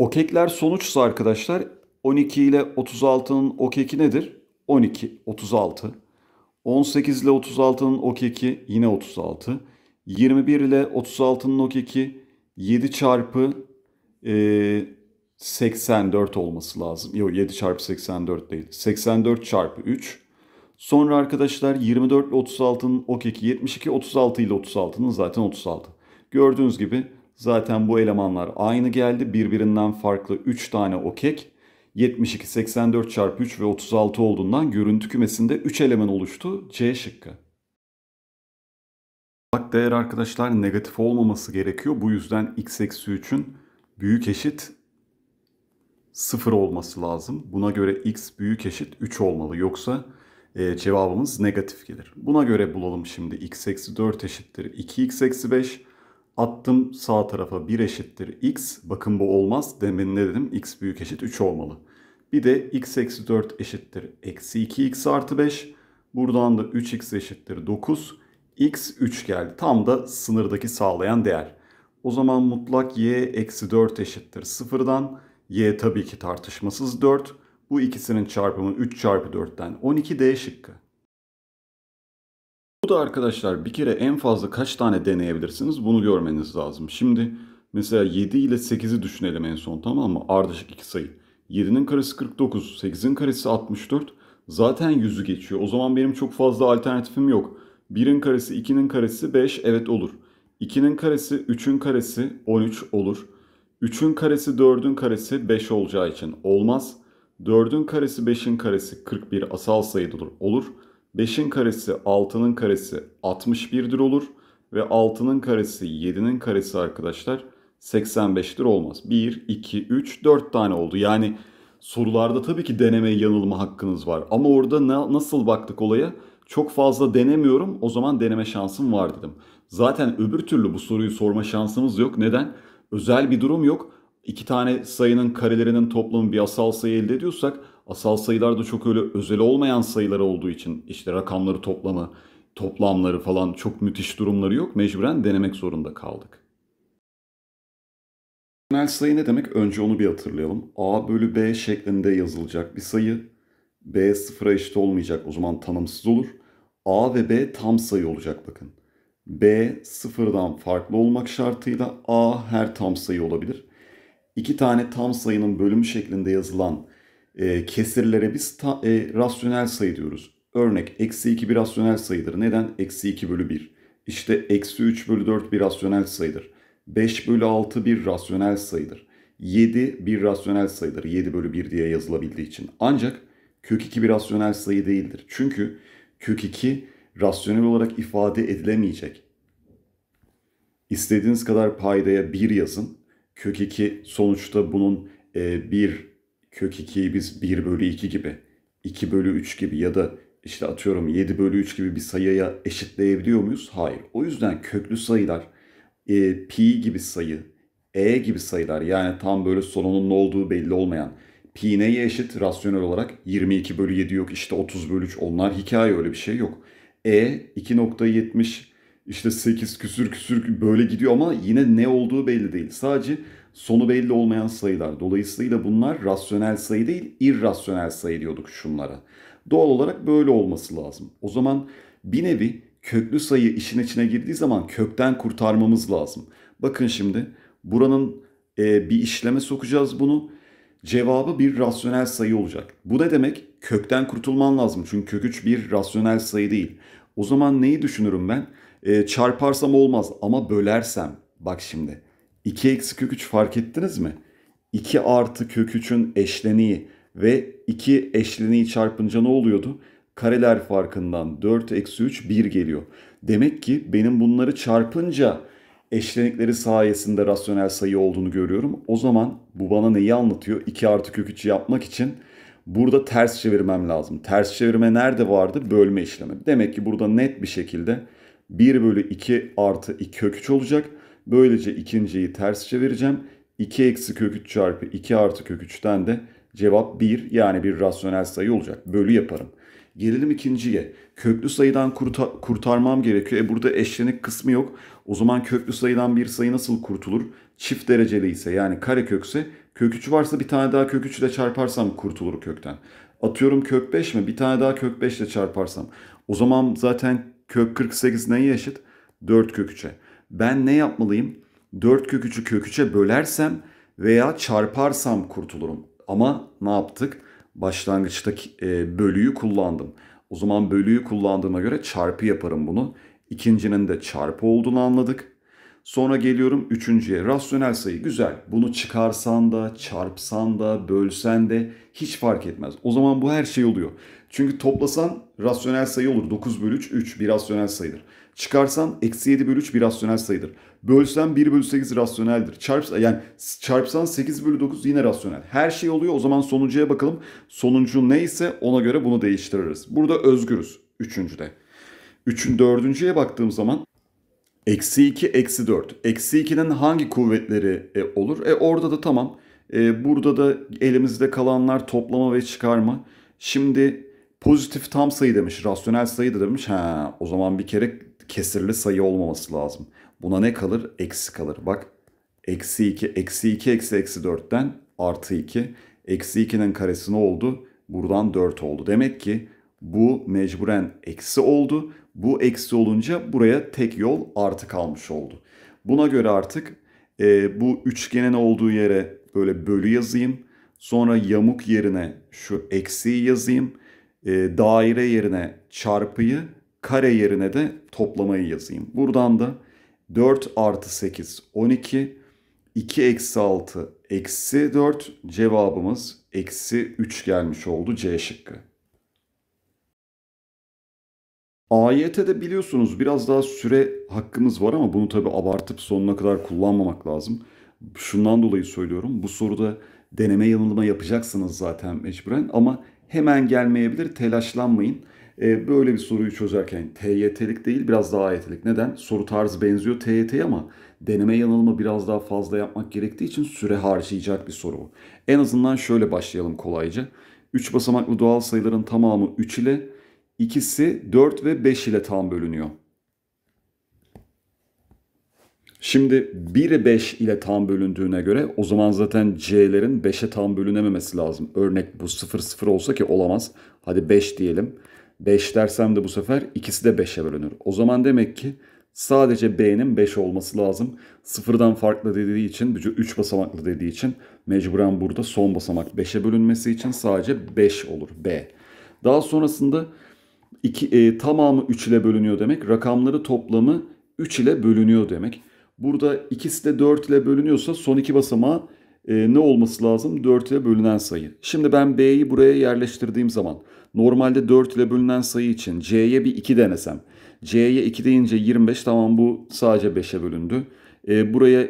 Okekler sonuçsa arkadaşlar 12 ile 36'nın okeki nedir? 12, 36. 18 ile 36'nın okeki yine 36. 21 ile 36'nın okeki 7 çarpı e, 84 olması lazım. Yok 7 çarpı 84 değil. 84 çarpı 3. Sonra arkadaşlar 24 ile 36'nın okeki 72, 36 ile 36'nın zaten 36. Gördüğünüz gibi Zaten bu elemanlar aynı geldi. Birbirinden farklı 3 tane okek. 72, 84 çarpı 3 ve 36 olduğundan görüntü kümesinde 3 eleman oluştu. C şıkkı. Bak değer arkadaşlar negatif olmaması gerekiyor. Bu yüzden x eksi 3'ün büyük eşit 0 olması lazım. Buna göre x büyük eşit 3 olmalı. Yoksa e, cevabımız negatif gelir. Buna göre bulalım şimdi x eksi 4 eşittir 2x eksi 5 Attım sağ tarafa 1 eşittir x. Bakın bu olmaz. Demin ne dedim? x büyük eşit 3 olmalı. Bir de x eksi 4 eşittir eksi 2x artı 5. Buradan da 3x eşittir 9. x 3 geldi. Tam da sınırdaki sağlayan değer. O zaman mutlak y eksi 4 eşittir 0'dan. y tabii ki tartışmasız 4. Bu ikisinin çarpımı 3 çarpı 4'ten 12d şıkkı. Bu da arkadaşlar bir kere en fazla kaç tane deneyebilirsiniz bunu görmeniz lazım. Şimdi mesela 7 ile 8'i düşünelim en son tamam mı? Ardışık iki sayı. 7'nin karesi 49, 8'in karesi 64. Zaten 100'ü geçiyor. O zaman benim çok fazla alternatifim yok. 1'in karesi, 2'nin karesi 5 evet olur. 2'nin karesi, 3'ün karesi 13 olur. 3'ün karesi 4'ün karesi 5 olacağı için olmaz. 4'ün karesi 5'in karesi 41 asal sayıdır olur. 5'in karesi 6'nın karesi 61'dir olur. Ve 6'nın karesi 7'nin karesi arkadaşlar 85'tir olmaz. 1, 2, 3, 4 tane oldu. Yani sorularda tabii ki deneme yanılma hakkınız var. Ama orada na nasıl baktık olaya? Çok fazla denemiyorum o zaman deneme şansım var dedim. Zaten öbür türlü bu soruyu sorma şansımız yok. Neden? Özel bir durum yok. İki tane sayının karelerinin toplamı bir asal sayı elde ediyorsak Asal sayılar da çok öyle özel olmayan sayılar olduğu için işte rakamları toplama, toplamları falan çok müthiş durumları yok. Mecburen denemek zorunda kaldık. Reel sayı ne demek? Önce onu bir hatırlayalım. A bölü B şeklinde yazılacak bir sayı. B sıfıra eşit olmayacak. O zaman tanımsız olur. A ve B tam sayı olacak bakın. B sıfırdan farklı olmak şartıyla A her tam sayı olabilir. İki tane tam sayının bölümü şeklinde yazılan e, kesirlere biz ta, e, rasyonel sayı diyoruz. Örnek eksi 2 bir rasyonel sayıdır. Neden? Eksi 2 bölü 1. İşte eksi 3 bölü 4 bir rasyonel sayıdır. 5 bölü 6 bir rasyonel sayıdır. 7 bir rasyonel sayıdır. 7 bölü 1 diye yazılabildiği için. Ancak kök 2 bir rasyonel sayı değildir. Çünkü kök 2 rasyonel olarak ifade edilemeyecek. İstediğiniz kadar paydaya 1 yazın. Kök 2 sonuçta bunun e, bir kök 2'yi biz 1 bölü 2 gibi, 2 bölü 3 gibi ya da işte atıyorum 7 bölü 3 gibi bir sayıya eşitleyebiliyor muyuz? Hayır. O yüzden köklü sayılar, e, pi gibi sayı, e gibi sayılar yani tam böyle sonunun ne olduğu belli olmayan pi neye eşit? Rasyonel olarak 22 bölü 7 yok işte 30 bölü 3 onlar hikaye öyle bir şey yok. E 2.70 işte 8 küsür küsür böyle gidiyor ama yine ne olduğu belli değil. Sadece sonu belli olmayan sayılar. Dolayısıyla bunlar rasyonel sayı değil, irrasyonel sayı diyorduk şunlara. Doğal olarak böyle olması lazım. O zaman bir nevi köklü sayı işin içine girdiği zaman kökten kurtarmamız lazım. Bakın şimdi buranın e, bir işleme sokacağız bunu. Cevabı bir rasyonel sayı olacak. Bu ne demek? Kökten kurtulman lazım. Çünkü kök 3 bir rasyonel sayı değil. O zaman neyi düşünürüm ben? E, çarparsam olmaz ama bölersem. Bak şimdi 2 eksi kök 3 fark ettiniz mi? 2 artı kök 3'ün eşleniği ve 2 eşleniği çarpınca ne oluyordu? Kareler farkından 4 eksi 3 1 geliyor. Demek ki benim bunları çarpınca eşlenikleri sayesinde rasyonel sayı olduğunu görüyorum. O zaman bu bana neyi anlatıyor? 2 artı kök 3 yapmak için burada ters çevirmem lazım. Ters çevirme nerede vardı? Bölme işlemi. Demek ki burada net bir şekilde 1 bölü 2 artı 2 kök 3 olacak. Böylece ikinciyi ters çevireceğim. 2 eksi kök 3 çarpı 2 artı kök 3'ten de cevap 1 yani bir rasyonel sayı olacak. Bölü yaparım. Gelelim ikinciye. Köklü sayıdan kurta kurtarmam gerekiyor. E burada eşlenik kısmı yok. O zaman köklü sayıdan bir sayı nasıl kurtulur? Çift dereceli ise yani kare kökse kök 3 varsa bir tane daha kök 3 ile çarparsam kurtulur kökten. Atıyorum kök 5 mi? Bir tane daha kök 5 ile çarparsam. O zaman zaten kök 48 neye eşit? 4 kök 3'e ben ne yapmalıyım? 4 kök 3'ü kök bölersem veya çarparsam kurtulurum. Ama ne yaptık? Başlangıçtaki e, bölüyü kullandım. O zaman bölüyü kullandığıma göre çarpı yaparım bunu. İkincinin de çarpı olduğunu anladık. Sonra geliyorum üçüncüye. Rasyonel sayı güzel. Bunu çıkarsan da, çarpsan da, bölsen de hiç fark etmez. O zaman bu her şey oluyor. Çünkü toplasan rasyonel sayı olur. 9 bölü 3, 3 bir rasyonel sayıdır. Çıkarsan eksi 7 bölü 3 bir rasyonel sayıdır. Bölsen 1 bölü 8 rasyoneldir. Çarpsa yani çarpsan 8 bölü 9 yine rasyonel. Her şey oluyor. O zaman sonuncuya bakalım. Sonuncu neyse ona göre bunu değiştiririz. Burada özgürüz. Üçüncüde. Üçün dördüncüye baktığım zaman eksi 2 eksi 4. Eksi 2'nin hangi kuvvetleri e, olur? E orada da tamam. E, burada da elimizde kalanlar toplama ve çıkarma. Şimdi pozitif tam sayı demiş. Rasyonel sayı da demiş. Ha, o zaman bir kere kesirli sayı olmaması lazım. Buna ne kalır? Eksi kalır. Bak eksi 2, eksi 2, eksi eksi 4'ten artı 2. Eksi 2'nin karesi ne oldu? Buradan 4 oldu. Demek ki bu mecburen eksi oldu. Bu eksi olunca buraya tek yol artı kalmış oldu. Buna göre artık e, bu üçgenin olduğu yere böyle bölü yazayım. Sonra yamuk yerine şu eksiyi yazayım. E, daire yerine çarpıyı Kare yerine de toplamayı yazayım. Buradan da 4 artı 8 12 2 eksi 6 eksi 4 cevabımız eksi 3 gelmiş oldu C şıkkı. AYT'de biliyorsunuz biraz daha süre hakkımız var ama bunu tabi abartıp sonuna kadar kullanmamak lazım. Şundan dolayı söylüyorum bu soruda deneme yanılma yapacaksınız zaten mecburen ama hemen gelmeyebilir telaşlanmayın. Ee, böyle bir soruyu çözerken TYT'lik değil biraz daha AYT'lik. Neden? Soru tarzı benziyor TYT'ye ama deneme yanılma biraz daha fazla yapmak gerektiği için süre harcayacak bir soru bu. En azından şöyle başlayalım kolayca. 3 basamaklı doğal sayıların tamamı 3 ile ikisi 4 ve 5 ile tam bölünüyor. Şimdi 1'e 5 ile tam bölündüğüne göre o zaman zaten C'lerin 5'e tam bölünememesi lazım. Örnek bu 0 0 olsa ki olamaz. Hadi 5 diyelim. 5 dersem de bu sefer ikisi de 5'e bölünür. O zaman demek ki sadece B'nin 5 olması lazım. Sıfırdan farklı dediği için, 3 basamaklı dediği için mecburen burada son basamak 5'e bölünmesi için sadece 5 olur B. Daha sonrasında iki, e, tamamı 3 ile bölünüyor demek. Rakamları toplamı 3 ile bölünüyor demek. Burada ikisi de 4 ile bölünüyorsa son iki basamağı e, ne olması lazım? 4 ile bölünen sayı. Şimdi ben B'yi buraya yerleştirdiğim zaman Normalde 4 ile bölünen sayı için C'ye bir 2 denesem. C'ye 2 deyince 25 tamam bu sadece 5'e bölündü. E, buraya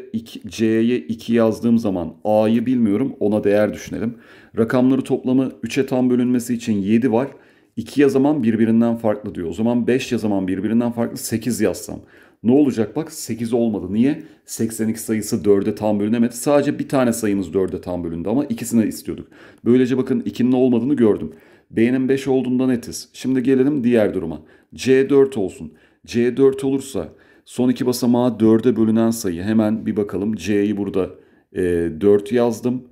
C'ye 2 yazdığım zaman A'yı bilmiyorum ona değer düşünelim. Rakamları toplamı 3'e tam bölünmesi için 7 var. 2 yazamam birbirinden farklı diyor. O zaman 5 yazamam birbirinden farklı 8 yazsam. Ne olacak bak 8 olmadı. Niye? 82 sayısı 4'e tam bölünemedi. Sadece bir tane sayımız 4'e tam bölündü ama ikisini istiyorduk. Böylece bakın 2'nin olmadığını gördüm. B'nin 5 olduğundan etiz. Şimdi gelelim diğer duruma. C4 olsun. C4 olursa son iki basamağa 4'e bölünen sayı. Hemen bir bakalım. C'yi burada e, 4 yazdım.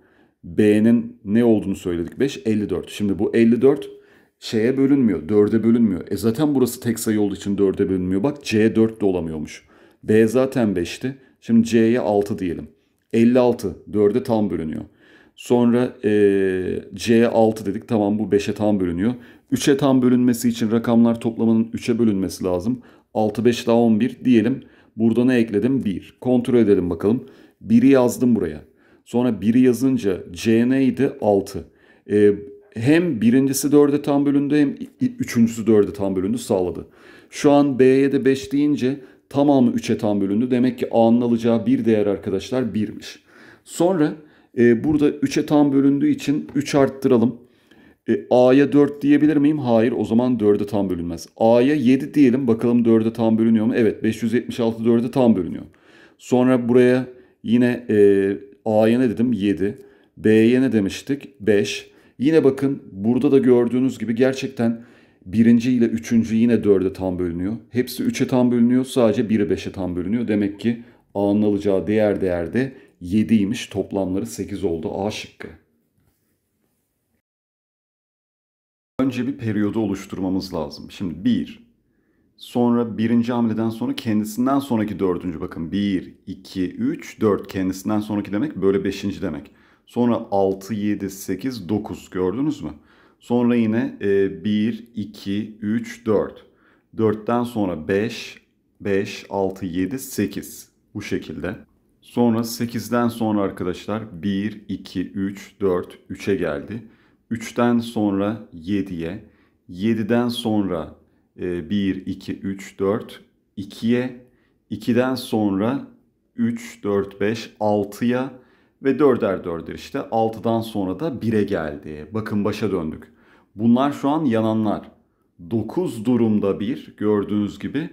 B'nin ne olduğunu söyledik. 5, 54. Şimdi bu 54 şeye bölünmüyor. 4'e bölünmüyor. E zaten burası tek sayı olduğu için 4'e bölünmüyor. Bak C4 de olamıyormuş. B zaten 5'ti. Şimdi C'ye 6 diyelim. 56 4'e tam bölünüyor. Sonra e, C6 dedik. Tamam bu 5'e tam bölünüyor. 3'e tam bölünmesi için rakamlar toplamının 3'e bölünmesi lazım. 6, 5 daha 11 diyelim. Burada ne ekledim? 1. Kontrol edelim bakalım. 1'i yazdım buraya. Sonra 1'i yazınca C neydi? 6. E, hem birincisi 4'e tam bölündü hem üçüncüsü 4'e tam bölündü sağladı. Şu an B'ye de 5 deyince tamamı 3'e tam bölündü. Demek ki A'nın alacağı bir değer arkadaşlar 1'miş. Sonra e, burada 3'e tam bölündüğü için 3 arttıralım. E, A'ya 4 diyebilir miyim? Hayır o zaman 4'e tam bölünmez. A'ya 7 diyelim bakalım 4'e tam bölünüyor mu? Evet 576 4'e tam bölünüyor. Sonra buraya yine e, A'ya ne dedim? 7. B'ye ne demiştik? 5. Yine bakın burada da gördüğünüz gibi gerçekten birinci ile üçüncü yine dörde tam bölünüyor. Hepsi üçe tam bölünüyor sadece biri beşe tam bölünüyor. Demek ki A'nın alacağı değer değerde 7'ymiş. Toplamları 8 oldu. A şıkkı. Önce bir periyodu oluşturmamız lazım. Şimdi 1. Sonra birinci hamleden sonra kendisinden sonraki dördüncü bakın. 1, 2, 3, 4 kendisinden sonraki demek böyle beşinci demek. Sonra 6, 7, 8, 9 gördünüz mü? Sonra yine e, 1, 2, 3, 4. 4'ten sonra 5, 5, 6, 7, 8 bu şekilde. Sonra 8'den sonra arkadaşlar 1, 2, 3, 4, 3'e geldi. 3'ten sonra 7'ye, 7'den sonra 1, 2, 3, 4, 2'ye, 2'den sonra 3, 4, 5, 6'ya ve 4'er 4'er işte 6'dan sonra da 1'e geldi. Bakın başa döndük. Bunlar şu an yananlar. 9 durumda bir gördüğünüz gibi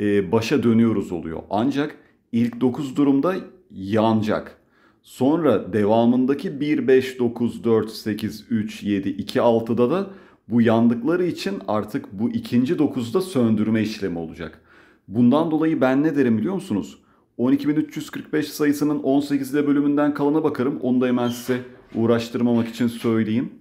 e, başa dönüyoruz oluyor. Ancak ilk 9 durumda yanacak. Sonra devamındaki 1, 5, 9, 4, 8, 3, 7, 2, 6'da da bu yandıkları için artık bu ikinci 9'da söndürme işlemi olacak. Bundan dolayı ben ne derim biliyor musunuz? 12.345 sayısının 18 bölümünden kalana bakarım. Onu da hemen size uğraştırmamak için söyleyeyim.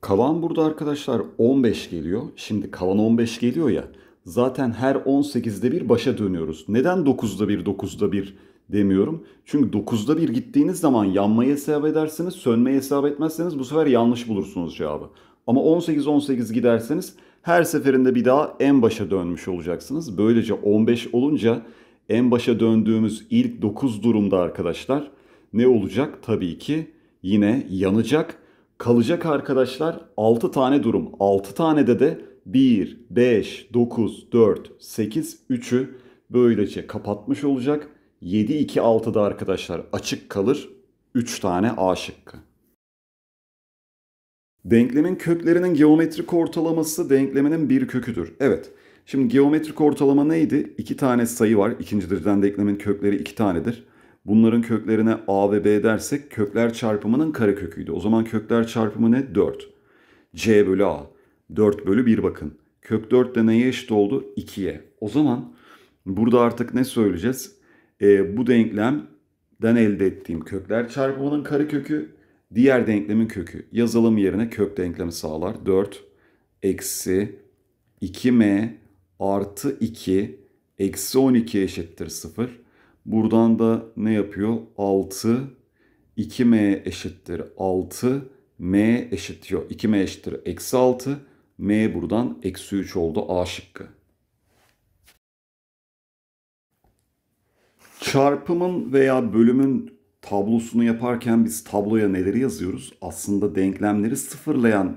Kalan burada arkadaşlar 15 geliyor. Şimdi kalan 15 geliyor ya. Zaten her 18'de bir başa dönüyoruz. Neden 9'da bir, 9'da bir demiyorum. Çünkü 9'da bir gittiğiniz zaman yanmayı hesap edersiniz, sönmeyi hesap etmezseniz bu sefer yanlış bulursunuz cevabı. Ama 18-18 giderseniz her seferinde bir daha en başa dönmüş olacaksınız. Böylece 15 olunca en başa döndüğümüz ilk 9 durumda arkadaşlar ne olacak? Tabii ki yine yanacak. Kalacak arkadaşlar 6 tane durum. 6 tane de de 1, 5, 9, 4, 8, 3'ü böylece kapatmış olacak. 7-2-6'da arkadaşlar açık kalır. 3 tane A şıkkı. Denklemin köklerinin geometrik ortalaması denkleminin bir köküdür. Evet. Şimdi geometrik ortalama neydi? İki tane sayı var. İkinci dereceden denklemin kökleri iki tanedir. Bunların köklerine A ve B dersek kökler çarpımının kareköküydü. O zaman kökler çarpımı ne? 4. C bölü A. 4 bölü 1 bakın. Kök 4 de neye eşit oldu? 2'ye. O zaman burada artık ne söyleyeceğiz? e, bu denklemden elde ettiğim kökler çarpımının kökü diğer denklemin kökü. Yazalım yerine kök denklemi sağlar. 4 eksi 2m artı 2 eksi 12 eşittir 0. Buradan da ne yapıyor? 6 2m eşittir 6 m eşittir 2m eşittir eksi 6 m buradan eksi 3 oldu a şıkkı. Çarpımın veya bölümün tablosunu yaparken biz tabloya neleri yazıyoruz? Aslında denklemleri sıfırlayan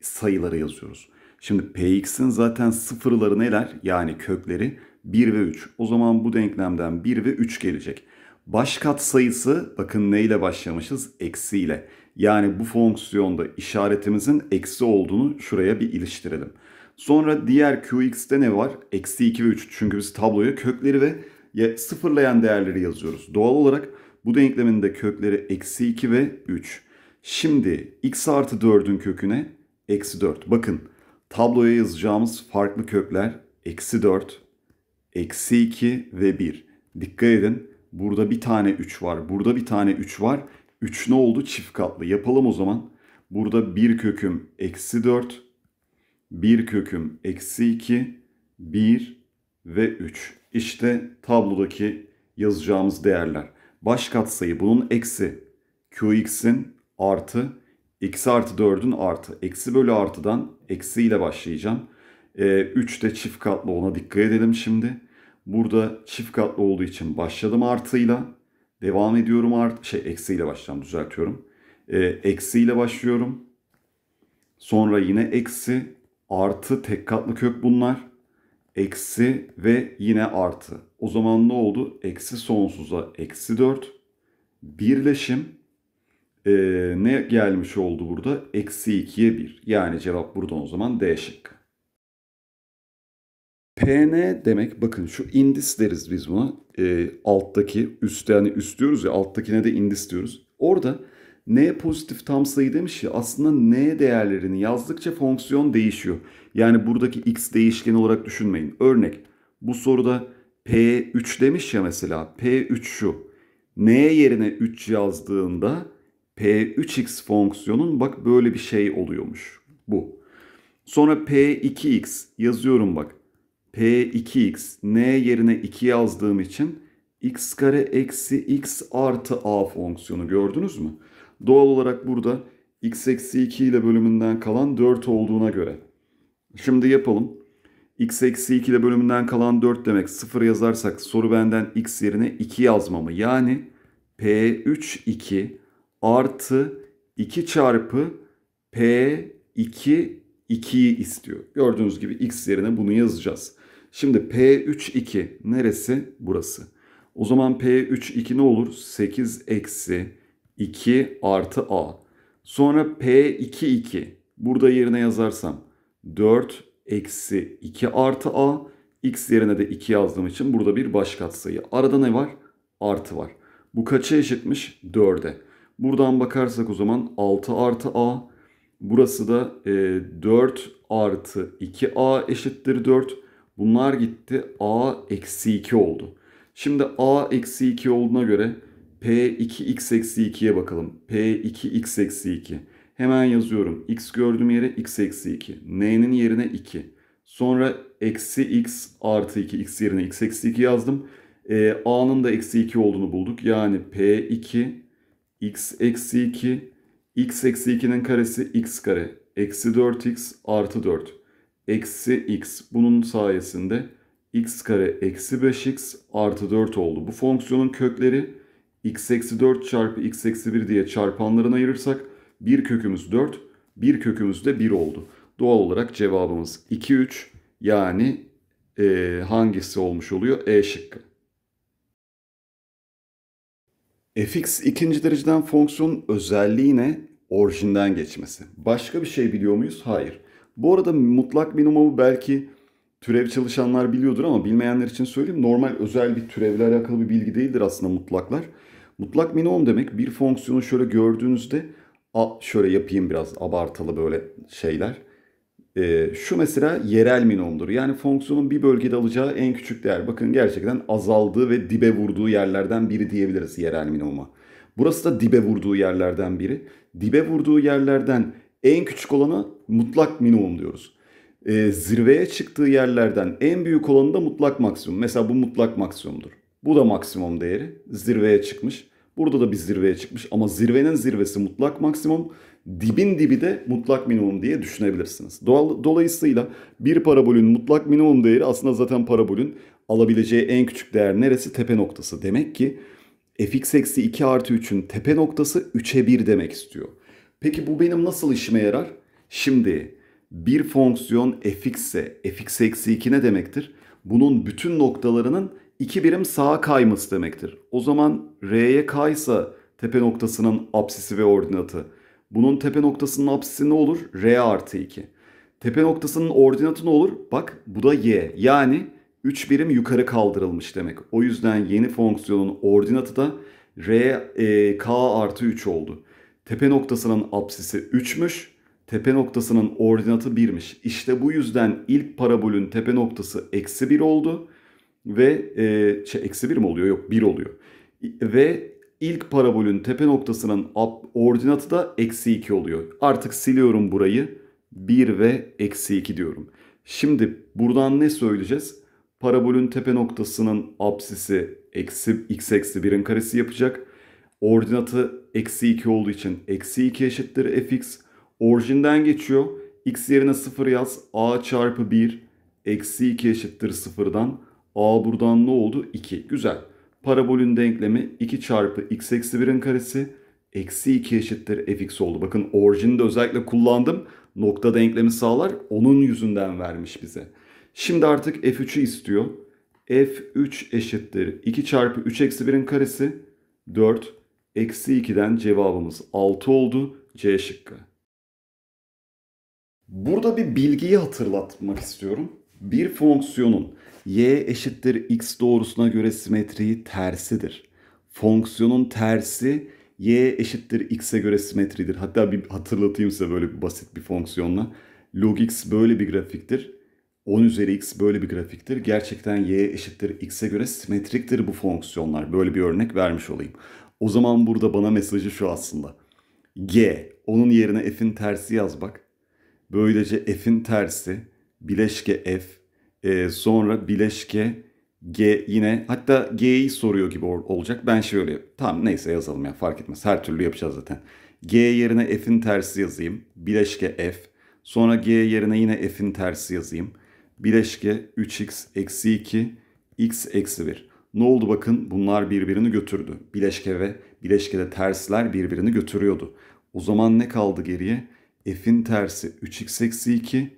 sayıları yazıyoruz. Şimdi px'in zaten sıfırları neler? Yani kökleri 1 ve 3. O zaman bu denklemden 1 ve 3 gelecek. Baş kat sayısı bakın neyle başlamışız? Eksiyle. Yani bu fonksiyonda işaretimizin eksi olduğunu şuraya bir iliştirelim. Sonra diğer qx'te ne var? Eksi 2 ve 3. Çünkü biz tabloya kökleri ve ya sıfırlayan değerleri yazıyoruz. Doğal olarak bu denklemin de kökleri eksi 2 ve 3. Şimdi x artı 4'ün köküne eksi 4. Bakın tabloya yazacağımız farklı kökler eksi 4, eksi 2 ve 1. Dikkat edin burada bir tane 3 var, burada bir tane 3 var. 3 ne oldu? Çift katlı. Yapalım o zaman. Burada 1 köküm eksi 4, 1 köküm eksi 2, 1 ve 3. İşte tablodaki yazacağımız değerler. Baş katsayı bunun eksi qx'in artı x artı 4'ün artı. Eksi bölü artıdan eksi ile başlayacağım. E, ee, 3 de çift katlı ona dikkat edelim şimdi. Burada çift katlı olduğu için başladım artıyla. Devam ediyorum art şey eksiyle başlayacağım düzeltiyorum. E, eksiyle başlıyorum. Sonra yine eksi artı tek katlı kök bunlar eksi ve yine artı. O zaman ne oldu? Eksi sonsuza eksi 4. Birleşim e, ne gelmiş oldu burada? Eksi 2'ye 1. Yani cevap burada o zaman D şıkkı. PN demek bakın şu indis deriz biz buna. E, alttaki üstte hani üst diyoruz ya alttakine de indis diyoruz. Orada n pozitif tam sayı demiş ya aslında n değerlerini yazdıkça fonksiyon değişiyor. Yani buradaki x değişkeni olarak düşünmeyin. Örnek bu soruda p3 demiş ya mesela p3 şu. n yerine 3 yazdığında p3x fonksiyonun bak böyle bir şey oluyormuş bu. Sonra p2x yazıyorum bak. p2x n yerine 2 yazdığım için x kare eksi x artı a fonksiyonu gördünüz mü? Doğal olarak burada x eksi 2 ile bölümünden kalan 4 olduğuna göre. Şimdi yapalım. x eksi 2 ile bölümünden kalan 4 demek 0 yazarsak soru benden x yerine 2 yazmamı. Yani P3 2 artı 2 çarpı P2 2'yi istiyor. Gördüğünüz gibi x yerine bunu yazacağız. Şimdi P3 2 neresi? Burası. O zaman P3 2 ne olur? 8 eksi 2 artı A. Sonra P2 2. Burada yerine yazarsam 4 eksi 2 artı A. X yerine de 2 yazdığım için burada bir baş katsayı. Arada ne var? Artı var. Bu kaça eşitmiş? 4'e. Buradan bakarsak o zaman 6 artı A. Burası da e, 4 artı 2A eşittir 4. Bunlar gitti. A eksi 2 oldu. Şimdi A eksi 2 olduğuna göre P2x eksi 2'ye bakalım. P2x eksi 2. Hemen yazıyorum. X gördüğüm yere x eksi 2. N'nin yerine 2. Sonra eksi x artı 2. X yerine x eksi 2 yazdım. E, A'nın da eksi 2 olduğunu bulduk. Yani P2 x eksi 2 x eksi 2'nin karesi x kare. Eksi 4x artı 4. Eksi x. Bunun sayesinde x kare eksi 5x artı 4 oldu. Bu fonksiyonun kökleri x eksi 4 çarpı x eksi 1 diye çarpanlarına ayırırsak 1 kökümüz 4, 1 kökümüz de 1 oldu. Doğal olarak cevabımız 2, 3 yani e, hangisi olmuş oluyor? E şıkkı. fx ikinci dereceden fonksiyonun özelliği ne? Orijinden geçmesi. Başka bir şey biliyor muyuz? Hayır. Bu arada mutlak minimumu belki türev çalışanlar biliyordur ama bilmeyenler için söyleyeyim. Normal özel bir türevle alakalı bir bilgi değildir aslında mutlaklar. Mutlak minimum demek bir fonksiyonu şöyle gördüğünüzde a, şöyle yapayım biraz abartılı böyle şeyler. E, şu mesela yerel minimumdur. Yani fonksiyonun bir bölgede alacağı en küçük değer. Bakın gerçekten azaldığı ve dibe vurduğu yerlerden biri diyebiliriz yerel minimuma. Burası da dibe vurduğu yerlerden biri. Dibe vurduğu yerlerden en küçük olanı mutlak minimum diyoruz. E, zirveye çıktığı yerlerden en büyük olanı da mutlak maksimum. Mesela bu mutlak maksimumdur. Bu da maksimum değeri. Zirveye çıkmış. Burada da bir zirveye çıkmış ama zirvenin zirvesi mutlak maksimum, dibin dibi de mutlak minimum diye düşünebilirsiniz. Doğal, dolayısıyla bir parabolün mutlak minimum değeri aslında zaten parabolün alabileceği en küçük değer neresi? Tepe noktası. Demek ki fx eksi 2 artı 3'ün tepe noktası 3'e 1 demek istiyor. Peki bu benim nasıl işime yarar? Şimdi bir fonksiyon fx ise fx eksi 2 ne demektir? Bunun bütün noktalarının 2 birim sağa kayması demektir. O zaman R'ye kaysa tepe noktasının apsisi ve ordinatı. Bunun tepe noktasının apsisi ne olur? R artı 2. Tepe noktasının ordinatı ne olur? Bak bu da Y. Yani 3 birim yukarı kaldırılmış demek. O yüzden yeni fonksiyonun ordinatı da R e, K artı 3 oldu. Tepe noktasının apsisi 3'müş. Tepe noktasının ordinatı 1'miş. İşte bu yüzden ilk parabolün tepe noktası eksi 1 oldu ve e, şey, eksi 1 mi oluyor? Yok 1 oluyor. Ve ilk parabolün tepe noktasının ordinatı da eksi 2 oluyor. Artık siliyorum burayı 1 ve eksi 2 diyorum. Şimdi buradan ne söyleyeceğiz? Parabolün tepe noktasının apsisi eksi x eksi 1'in karesi yapacak. Ordinatı eksi 2 olduğu için eksi 2 eşittir fx. Orijinden geçiyor. x yerine 0 yaz. a çarpı 1 eksi 2 eşittir 0'dan A buradan ne oldu? 2. Güzel. Parabolün denklemi 2 çarpı x eksi 1'in karesi eksi 2 eşittir fx oldu. Bakın orijini de özellikle kullandım. Nokta denklemi sağlar. Onun yüzünden vermiş bize. Şimdi artık f3'ü istiyor. f3 eşittir 2 çarpı 3 eksi 1'in karesi 4. Eksi 2'den cevabımız 6 oldu. C şıkkı. Burada bir bilgiyi hatırlatmak istiyorum. Bir fonksiyonun y eşittir x doğrusuna göre simetriyi tersidir. Fonksiyonun tersi y eşittir x'e göre simetridir. Hatta bir hatırlatayım size böyle bir basit bir fonksiyonla. Log x böyle bir grafiktir. 10 üzeri x böyle bir grafiktir. Gerçekten y eşittir x'e göre simetriktir bu fonksiyonlar. Böyle bir örnek vermiş olayım. O zaman burada bana mesajı şu aslında. G, onun yerine f'in tersi yaz bak. Böylece f'in tersi bileşke f e, sonra bileşke G yine hatta G'yi soruyor gibi olacak. Ben şöyle tamam neyse yazalım ya fark etmez. Her türlü yapacağız zaten. G yerine F'in tersi yazayım. Bileşke F. Sonra G yerine yine F'in tersi yazayım. Bileşke 3x eksi 2 x eksi 1. Ne oldu bakın bunlar birbirini götürdü. Bileşke ve bileşkede tersler birbirini götürüyordu. O zaman ne kaldı geriye? F'in tersi 3x eksi 2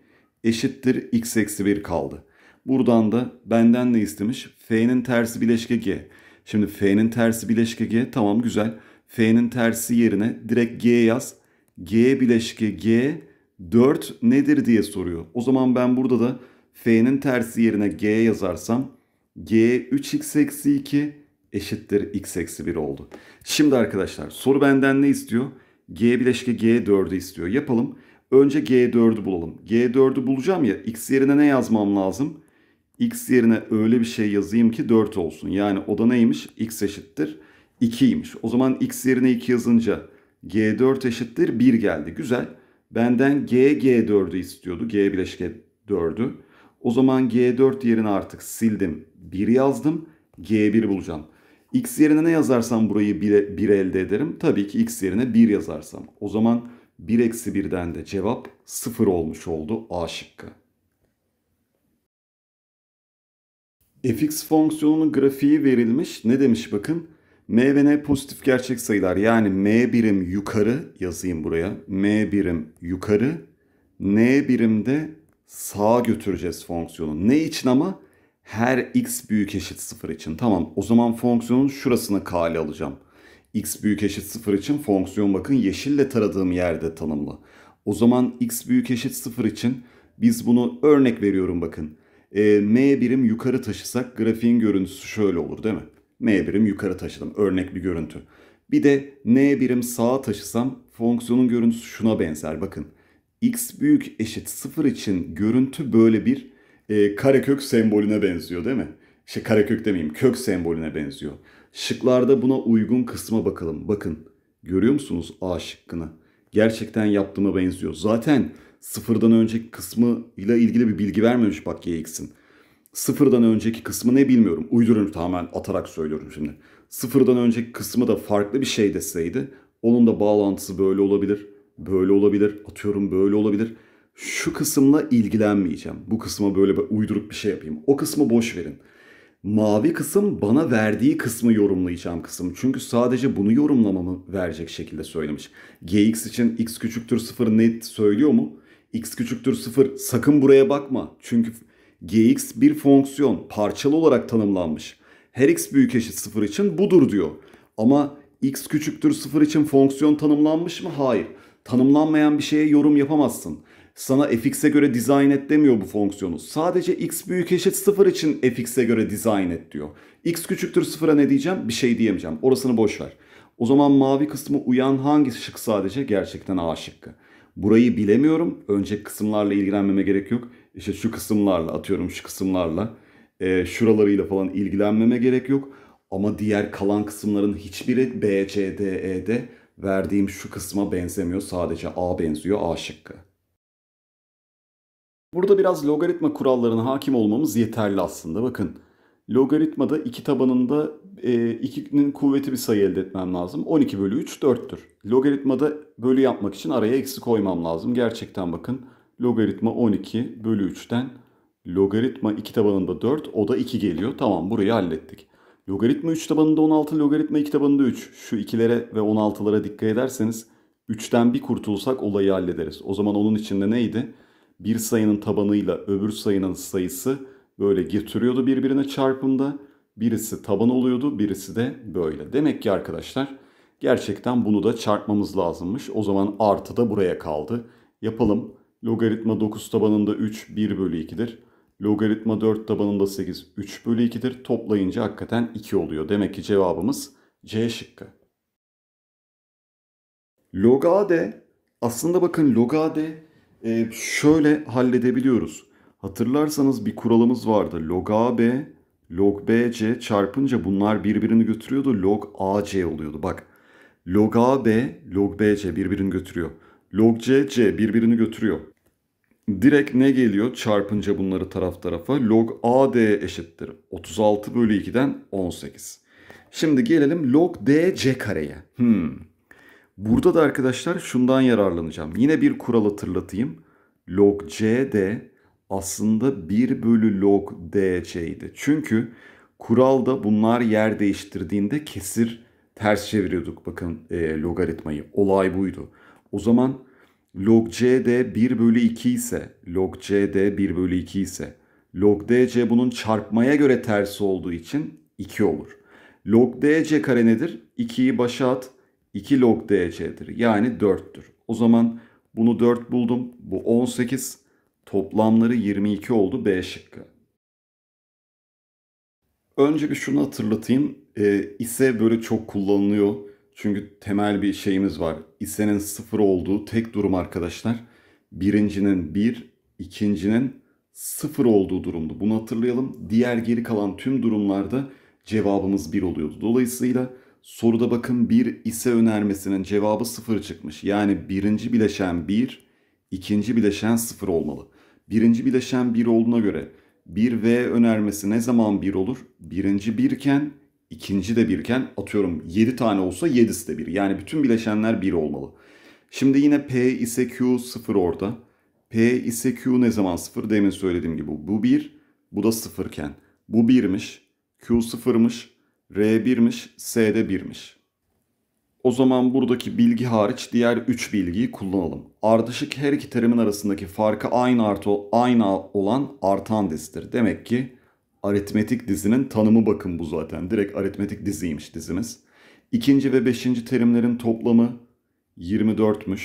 eşittir x eksi 1 kaldı. Buradan da benden ne istemiş? F'nin tersi bileşke G. Şimdi F'nin tersi bileşke G tamam güzel. F'nin tersi yerine direkt G yaz. G bileşke G 4 nedir diye soruyor. O zaman ben burada da F'nin tersi yerine G yazarsam G 3x eksi 2 eşittir x eksi 1 oldu. Şimdi arkadaşlar soru benden ne istiyor? G bileşke G4'ü istiyor. Yapalım. Önce G4'ü bulalım. G4'ü bulacağım ya x yerine ne yazmam lazım? x yerine öyle bir şey yazayım ki 4 olsun. Yani o da neymiş? x eşittir 2'ymiş. O zaman x yerine 2 yazınca g4 eşittir 1 geldi. Güzel. Benden g g4'ü istiyordu. g bileşke 4'ü. O zaman g4 yerine artık sildim. 1 yazdım. g1 bulacağım. x yerine ne yazarsam burayı 1, elde ederim. Tabii ki x yerine 1 yazarsam. O zaman 1 eksi 1'den de cevap 0 olmuş oldu A şıkkı. fx fonksiyonunun grafiği verilmiş. Ne demiş bakın? m ve n pozitif gerçek sayılar. Yani m birim yukarı yazayım buraya. m birim yukarı. n birimde sağa götüreceğiz fonksiyonu. Ne için ama? Her x büyük eşit 0 için. Tamam o zaman fonksiyonun şurasını kale alacağım. x büyük eşit 0 için fonksiyon bakın yeşille taradığım yerde tanımlı. O zaman x büyük eşit 0 için biz bunu örnek veriyorum bakın e, M birim yukarı taşısak grafiğin görüntüsü şöyle olur değil mi? M birim yukarı taşıdım. Örnek bir görüntü. Bir de N birim sağa taşısam fonksiyonun görüntüsü şuna benzer. Bakın x büyük eşit 0 için görüntü böyle bir e, karekök sembolüne benziyor değil mi? Şey karekök demeyeyim kök sembolüne benziyor. Şıklarda buna uygun kısma bakalım. Bakın görüyor musunuz A şıkkını? Gerçekten yaptığıma benziyor. Zaten sıfırdan önceki kısmı ile ilgili bir bilgi vermemiş bak GX'in. Sıfırdan önceki kısmı ne bilmiyorum. Uyduruyorum tamamen atarak söylüyorum şimdi. Sıfırdan önceki kısmı da farklı bir şey deseydi. Onun da bağlantısı böyle olabilir. Böyle olabilir. Atıyorum böyle olabilir. Şu kısımla ilgilenmeyeceğim. Bu kısma böyle bir uyduruk bir şey yapayım. O kısmı boş verin. Mavi kısım bana verdiği kısmı yorumlayacağım kısım. Çünkü sadece bunu yorumlamamı verecek şekilde söylemiş. GX için x küçüktür sıfır net söylüyor mu? x küçüktür 0 sakın buraya bakma. Çünkü gx bir fonksiyon parçalı olarak tanımlanmış. Her x büyük eşit 0 için budur diyor. Ama x küçüktür 0 için fonksiyon tanımlanmış mı? Hayır. Tanımlanmayan bir şeye yorum yapamazsın. Sana fx'e göre dizayn et demiyor bu fonksiyonu. Sadece x büyük eşit 0 için fx'e göre dizayn et diyor. x küçüktür 0'a ne diyeceğim? Bir şey diyemeyeceğim. Orasını boş ver. O zaman mavi kısmı uyan hangi şık sadece? Gerçekten A şıkkı. Burayı bilemiyorum. Önce kısımlarla ilgilenmeme gerek yok. İşte şu kısımlarla atıyorum şu kısımlarla e, şuralarıyla falan ilgilenmeme gerek yok. Ama diğer kalan kısımların hiçbiri B, C, D, E'de verdiğim şu kısma benzemiyor. Sadece A benziyor A şıkkı. Burada biraz logaritma kurallarına hakim olmamız yeterli aslında. Bakın logaritmada iki tabanında 2'nin e, kuvveti bir sayı elde etmem lazım. 12 bölü 3 4'tür. Logaritmada bölü yapmak için araya eksi koymam lazım. Gerçekten bakın logaritma 12 bölü 3'ten logaritma 2 tabanında 4 o da 2 geliyor. Tamam burayı hallettik. Logaritma 3 tabanında 16 logaritma 2 tabanında 3. Şu 2'lere ve 16'lara dikkat ederseniz 3'ten bir kurtulsak olayı hallederiz. O zaman onun içinde neydi? Bir sayının tabanıyla öbür sayının sayısı böyle getiriyordu birbirine çarpımda. Birisi taban oluyordu, birisi de böyle. Demek ki arkadaşlar gerçekten bunu da çarpmamız lazımmış. O zaman artı da buraya kaldı. Yapalım. Logaritma 9 tabanında 3, 1 bölü 2'dir. Logaritma 4 tabanında 8, 3 bölü 2'dir. Toplayınca hakikaten 2 oluyor. Demek ki cevabımız C şıkkı. Log AD aslında bakın log AD e, şöyle halledebiliyoruz. Hatırlarsanız bir kuralımız vardı. Log AB log bc çarpınca bunlar birbirini götürüyordu. Log ac oluyordu. Bak log ab log bc birbirini götürüyor. Log cc birbirini götürüyor. Direkt ne geliyor çarpınca bunları taraf tarafa? Log ad eşittir. 36 bölü 2'den 18. Şimdi gelelim log dc kareye. Hmm. Burada da arkadaşlar şundan yararlanacağım. Yine bir kural hatırlatayım. Log cd aslında 1 bölü log d şeydi. Çünkü kuralda bunlar yer değiştirdiğinde kesir ters çeviriyorduk bakın e, logaritmayı. Olay buydu. O zaman log cd 1 bölü 2 ise log cd 1 bölü 2 ise log dc bunun çarpmaya göre tersi olduğu için 2 olur. Log dc kare nedir? 2'yi başa at. 2 log dc'dir. Yani 4'tür. O zaman bunu 4 buldum. Bu 18. Toplamları 22 oldu B şıkkı. Önce bir şunu hatırlatayım. E, ise böyle çok kullanılıyor. Çünkü temel bir şeyimiz var. İse'nin sıfır olduğu tek durum arkadaşlar. Birincinin bir, ikincinin sıfır olduğu durumdu. Bunu hatırlayalım. Diğer geri kalan tüm durumlarda cevabımız bir oluyordu. Dolayısıyla soruda bakın bir ise önermesinin cevabı sıfır çıkmış. Yani birinci bileşen bir, ikinci bileşen sıfır olmalı birinci bileşen 1 bir olduğuna göre 1V önermesi ne zaman 1 olur? Birinci birken, ikinci de birken atıyorum 7 tane olsa 7'si de 1. Yani bütün bileşenler 1 olmalı. Şimdi yine P ise Q 0 orada. P ise Q ne zaman 0? Demin söylediğim gibi bu 1, bu da 0 iken. Bu 1'miş, Q 0'mış, R 1'miş, S de 1'miş. O zaman buradaki bilgi hariç diğer 3 bilgiyi kullanalım. Ardışık her iki terimin arasındaki farkı aynı artı aynı olan artan dizidir. Demek ki aritmetik dizinin tanımı bakın bu zaten. Direkt aritmetik diziymiş dizimiz. İkinci ve beşinci terimlerin toplamı 24'müş.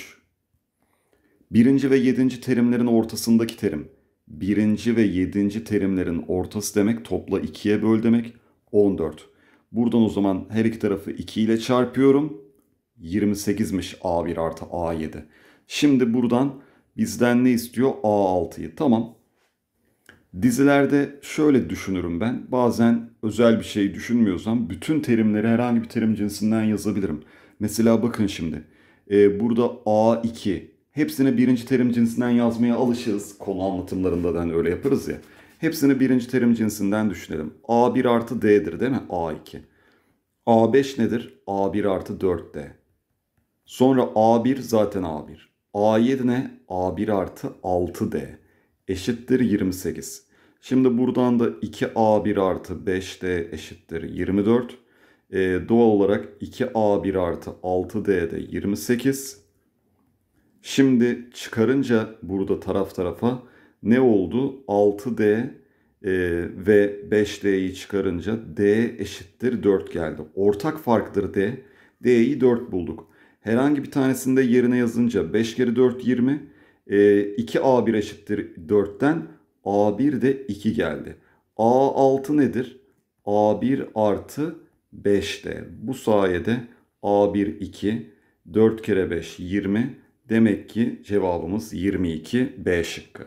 Birinci ve yedinci terimlerin ortasındaki terim. Birinci ve yedinci terimlerin ortası demek topla ikiye böl demek 14. Buradan o zaman her iki tarafı 2 ile çarpıyorum. 28'miş A1 artı A7. Şimdi buradan bizden ne istiyor? A6'yı. Tamam. Dizilerde şöyle düşünürüm ben. Bazen özel bir şey düşünmüyorsam bütün terimleri herhangi bir terim cinsinden yazabilirim. Mesela bakın şimdi. E, burada A2. Hepsini birinci terim cinsinden yazmaya alışırız Konu anlatımlarında da hani öyle yaparız ya. Hepsini birinci terim cinsinden düşünelim. A1 artı D'dir değil mi? A2. A5 nedir? A1 artı 4D. Sonra A1 zaten A1. A7 ne? A1 artı 6D eşittir 28. Şimdi buradan da 2A1 artı 5D eşittir 24. Ee, doğal olarak 2A1 artı 6D de 28. Şimdi çıkarınca burada taraf tarafa ne oldu? 6D e, ee, ve 5D'yi çıkarınca D eşittir 4 geldi. Ortak farktır D. D'yi 4 bulduk. Herhangi bir tanesinde yerine yazınca 5 kere 4 20. E, 2A1 eşittir 4'ten A1 de 2 geldi. A6 nedir? A1 artı 5D. Bu sayede A1 2, 4 kere 5 20. Demek ki cevabımız 22 B şıkkı.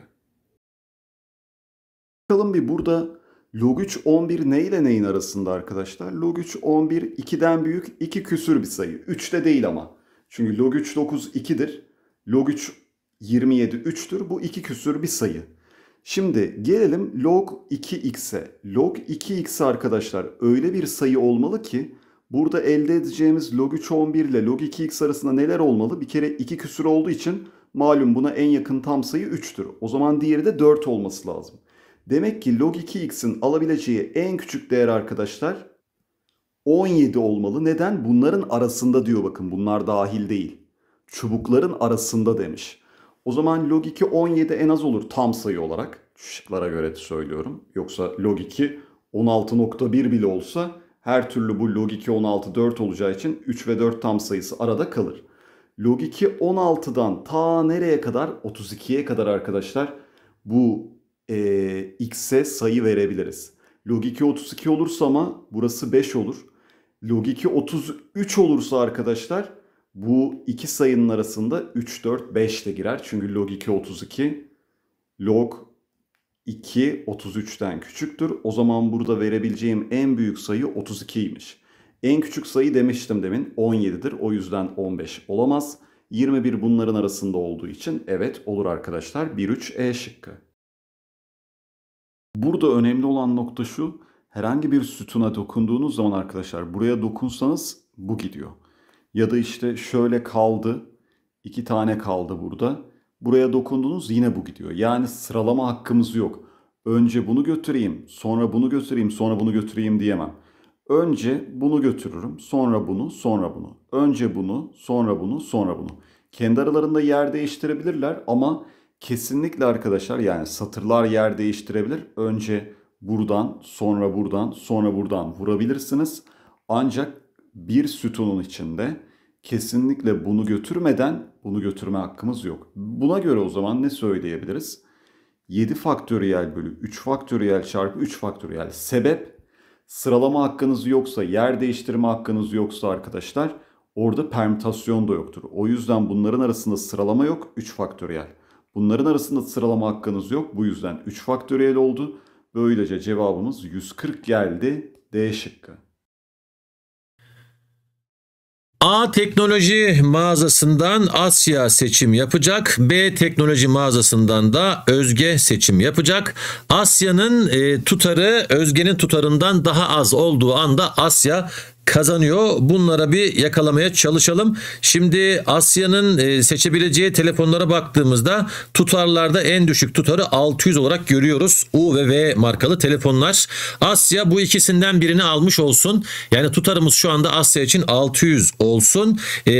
Bakalım bir burada log 3 11 ne ile neyin arasında arkadaşlar? Log 3 11 2'den büyük 2 küsür bir sayı. 3 değil ama. Çünkü log 3 9 2'dir. Log 3 27 3'tür. Bu 2 küsür bir sayı. Şimdi gelelim log 2x'e. Log 2x arkadaşlar öyle bir sayı olmalı ki burada elde edeceğimiz log 3 11 ile log 2x arasında neler olmalı? Bir kere 2 küsür olduğu için malum buna en yakın tam sayı 3'tür. O zaman diğeri de 4 olması lazım. Demek ki log 2x'in alabileceği en küçük değer arkadaşlar 17 olmalı. Neden? Bunların arasında diyor bakın. Bunlar dahil değil. Çubukların arasında demiş. O zaman log 2 17 en az olur tam sayı olarak. Şıklara göre söylüyorum. Yoksa log 2 16.1 bile olsa her türlü bu log 2 16 4 olacağı için 3 ve 4 tam sayısı arada kalır. Log 2 16'dan ta nereye kadar? 32'ye kadar arkadaşlar bu e, x'e sayı verebiliriz. Log 2 32 olursa ama burası 5 olur. Log 2 33 olursa arkadaşlar bu iki sayının arasında 3, 4, 5 de girer. Çünkü log 2 32, log 2 33'ten küçüktür. O zaman burada verebileceğim en büyük sayı 32'ymiş. En küçük sayı demiştim demin 17'dir. O yüzden 15 olamaz. 21 bunların arasında olduğu için evet olur arkadaşlar. 1 3 E şıkkı. Burada önemli olan nokta şu herhangi bir sütuna dokunduğunuz zaman arkadaşlar buraya dokunsanız bu gidiyor. Ya da işte şöyle kaldı, iki tane kaldı burada. Buraya dokunduğunuz yine bu gidiyor. Yani sıralama hakkımız yok. Önce bunu götüreyim, sonra bunu götüreyim, sonra bunu götüreyim diyemem. Önce bunu götürürüm, sonra bunu, sonra bunu. Önce bunu, sonra bunu, sonra bunu. Kendi aralarında yer değiştirebilirler ama kesinlikle arkadaşlar yani satırlar yer değiştirebilir. Önce buradan, sonra buradan, sonra buradan vurabilirsiniz. Ancak bir sütunun içinde kesinlikle bunu götürmeden bunu götürme hakkımız yok. Buna göre o zaman ne söyleyebiliriz? 7 faktöriyel bölü 3 faktöriyel çarpı 3 faktöriyel sebep sıralama hakkınız yoksa yer değiştirme hakkınız yoksa arkadaşlar orada permütasyon da yoktur. O yüzden bunların arasında sıralama yok 3 faktöriyel. Bunların arasında sıralama hakkınız yok. Bu yüzden 3 faktöriyel oldu. Böylece cevabımız 140 geldi. D şıkkı. A teknoloji mağazasından Asya seçim yapacak. B teknoloji mağazasından da Özge seçim yapacak. Asya'nın e, tutarı Özge'nin tutarından daha az olduğu anda Asya kazanıyor. Bunlara bir yakalamaya çalışalım. Şimdi Asya'nın e, seçebileceği telefonlara baktığımızda tutarlarda en düşük tutarı 600 olarak görüyoruz. U ve V markalı telefonlar. Asya bu ikisinden birini almış olsun. Yani tutarımız şu anda Asya için 600 olsun.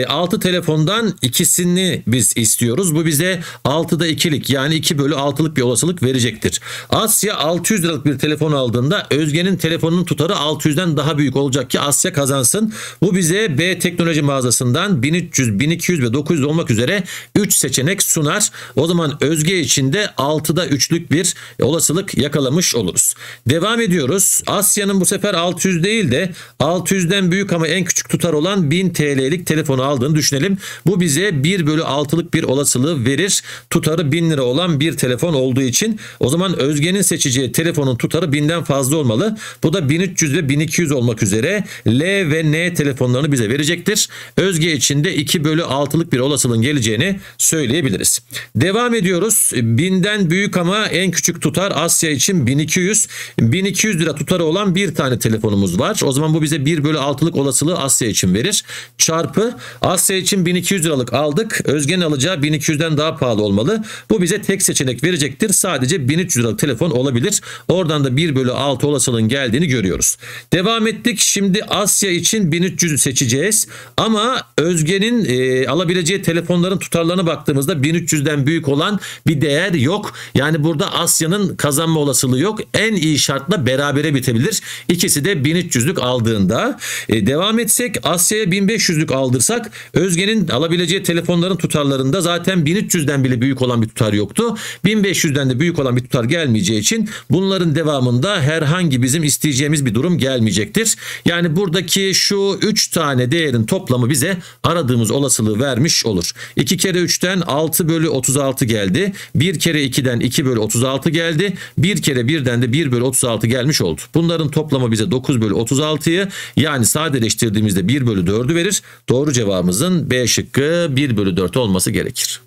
6 e, telefondan ikisini biz istiyoruz. Bu bize 6'da 2'lik yani 2 bölü 6'lık bir olasılık verecektir. Asya 600 liralık bir telefon aldığında Özge'nin telefonunun tutarı 600'den daha büyük olacak ki Asya kazansın. Bu bize B teknoloji mağazasından 1300, 1200 ve 900 olmak üzere 3 seçenek sunar. O zaman Özge için de 6'da 3'lük bir olasılık yakalamış oluruz. Devam ediyoruz. Asya'nın bu sefer 600 değil de 600'den büyük ama en küçük tutar olan 1000 TL'lik telefonu aldığını düşünelim. Bu bize 1 bölü 6'lık bir olasılığı verir. Tutarı 1000 lira olan bir telefon olduğu için o zaman Özge'nin seçeceği telefonun tutarı 1000'den fazla olmalı. Bu da 1300 ve 1200 olmak üzere L L ve N telefonlarını bize verecektir. Özge için de 2 bölü 6'lık bir olasılığın geleceğini söyleyebiliriz. Devam ediyoruz. Binden büyük ama en küçük tutar Asya için 1200. 1200 lira tutarı olan bir tane telefonumuz var. O zaman bu bize 1 bölü 6'lık olasılığı Asya için verir. Çarpı Asya için 1200 liralık aldık. Özge'nin alacağı 1200'den daha pahalı olmalı. Bu bize tek seçenek verecektir. Sadece 1300 liralık telefon olabilir. Oradan da 1 bölü 6 olasılığın geldiğini görüyoruz. Devam ettik. Şimdi Asya Asya için 1300 seçeceğiz. Ama Özge'nin e, alabileceği telefonların tutarlarına baktığımızda 1300'den büyük olan bir değer yok. Yani burada Asya'nın kazanma olasılığı yok. En iyi şartla berabere bitebilir. İkisi de 1300'lük aldığında. E, devam etsek Asya'ya 1500'lük aldırsak Özge'nin alabileceği telefonların tutarlarında zaten 1300'den bile büyük olan bir tutar yoktu. 1500'den de büyük olan bir tutar gelmeyeceği için bunların devamında herhangi bizim isteyeceğimiz bir durum gelmeyecektir. Yani burada buradaki şu 3 tane değerin toplamı bize aradığımız olasılığı vermiş olur. 2 kere 3'ten 6 bölü 36 geldi. 1 kere 2'den 2 bölü 36 geldi. 1 kere 1'den de 1 bölü 36 gelmiş oldu. Bunların toplamı bize 9 bölü 36'yı yani sadeleştirdiğimizde 1 bölü 4'ü verir. Doğru cevabımızın B şıkkı 1 bölü 4 olması gerekir.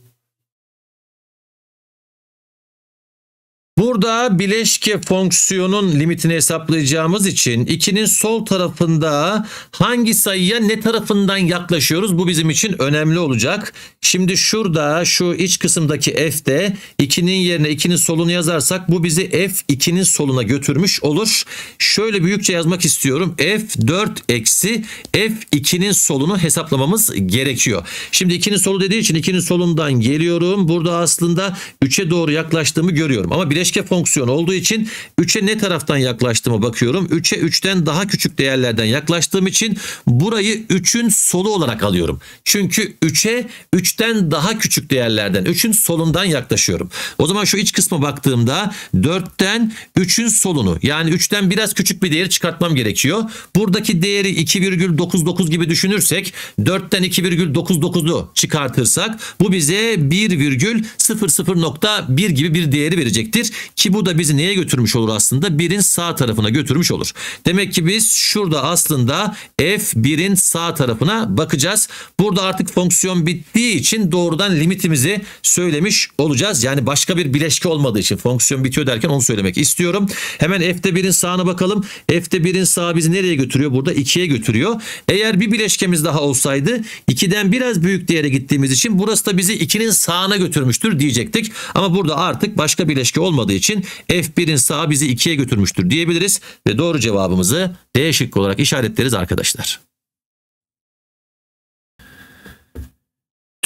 Burada bileşke fonksiyonun limitini hesaplayacağımız için 2'nin sol tarafında hangi sayıya ne tarafından yaklaşıyoruz bu bizim için önemli olacak. Şimdi şurada şu iç kısımdaki f'de 2'nin yerine 2'nin solunu yazarsak bu bizi f 2'nin soluna götürmüş olur. Şöyle büyükçe yazmak istiyorum. f 4 eksi f 2'nin solunu hesaplamamız gerekiyor. Şimdi 2'nin solu dediği için 2'nin solundan geliyorum. Burada aslında 3'e doğru yaklaştığımı görüyorum. Ama bileşke bileşke fonksiyonu olduğu için 3'e ne taraftan yaklaştığıma bakıyorum. 3'e 3'ten daha küçük değerlerden yaklaştığım için burayı 3'ün solu olarak alıyorum. Çünkü 3'e 3'ten daha küçük değerlerden 3'ün solundan yaklaşıyorum. O zaman şu iç kısma baktığımda 4'ten 3'ün solunu yani 3'ten biraz küçük bir değeri çıkartmam gerekiyor. Buradaki değeri 2,99 gibi düşünürsek 4'ten 2,99'u çıkartırsak bu bize 1,001 gibi bir değeri verecektir. Ki bu da bizi neye götürmüş olur aslında? 1'in sağ tarafına götürmüş olur. Demek ki biz şurada aslında f1'in sağ tarafına bakacağız. Burada artık fonksiyon bittiği için doğrudan limitimizi söylemiş olacağız. Yani başka bir bileşke olmadığı için fonksiyon bitiyor derken onu söylemek istiyorum. Hemen f'de 1'in sağına bakalım. F'de 1'in sağı bizi nereye götürüyor? Burada 2'ye götürüyor. Eğer bir bileşkemiz daha olsaydı 2'den biraz büyük değere gittiğimiz için burası da bizi 2'nin sağına götürmüştür diyecektik. Ama burada artık başka bileşke olmadı olmadığı için F1'in sağı bizi 2'ye götürmüştür diyebiliriz ve doğru cevabımızı D şıkkı olarak işaretleriz arkadaşlar.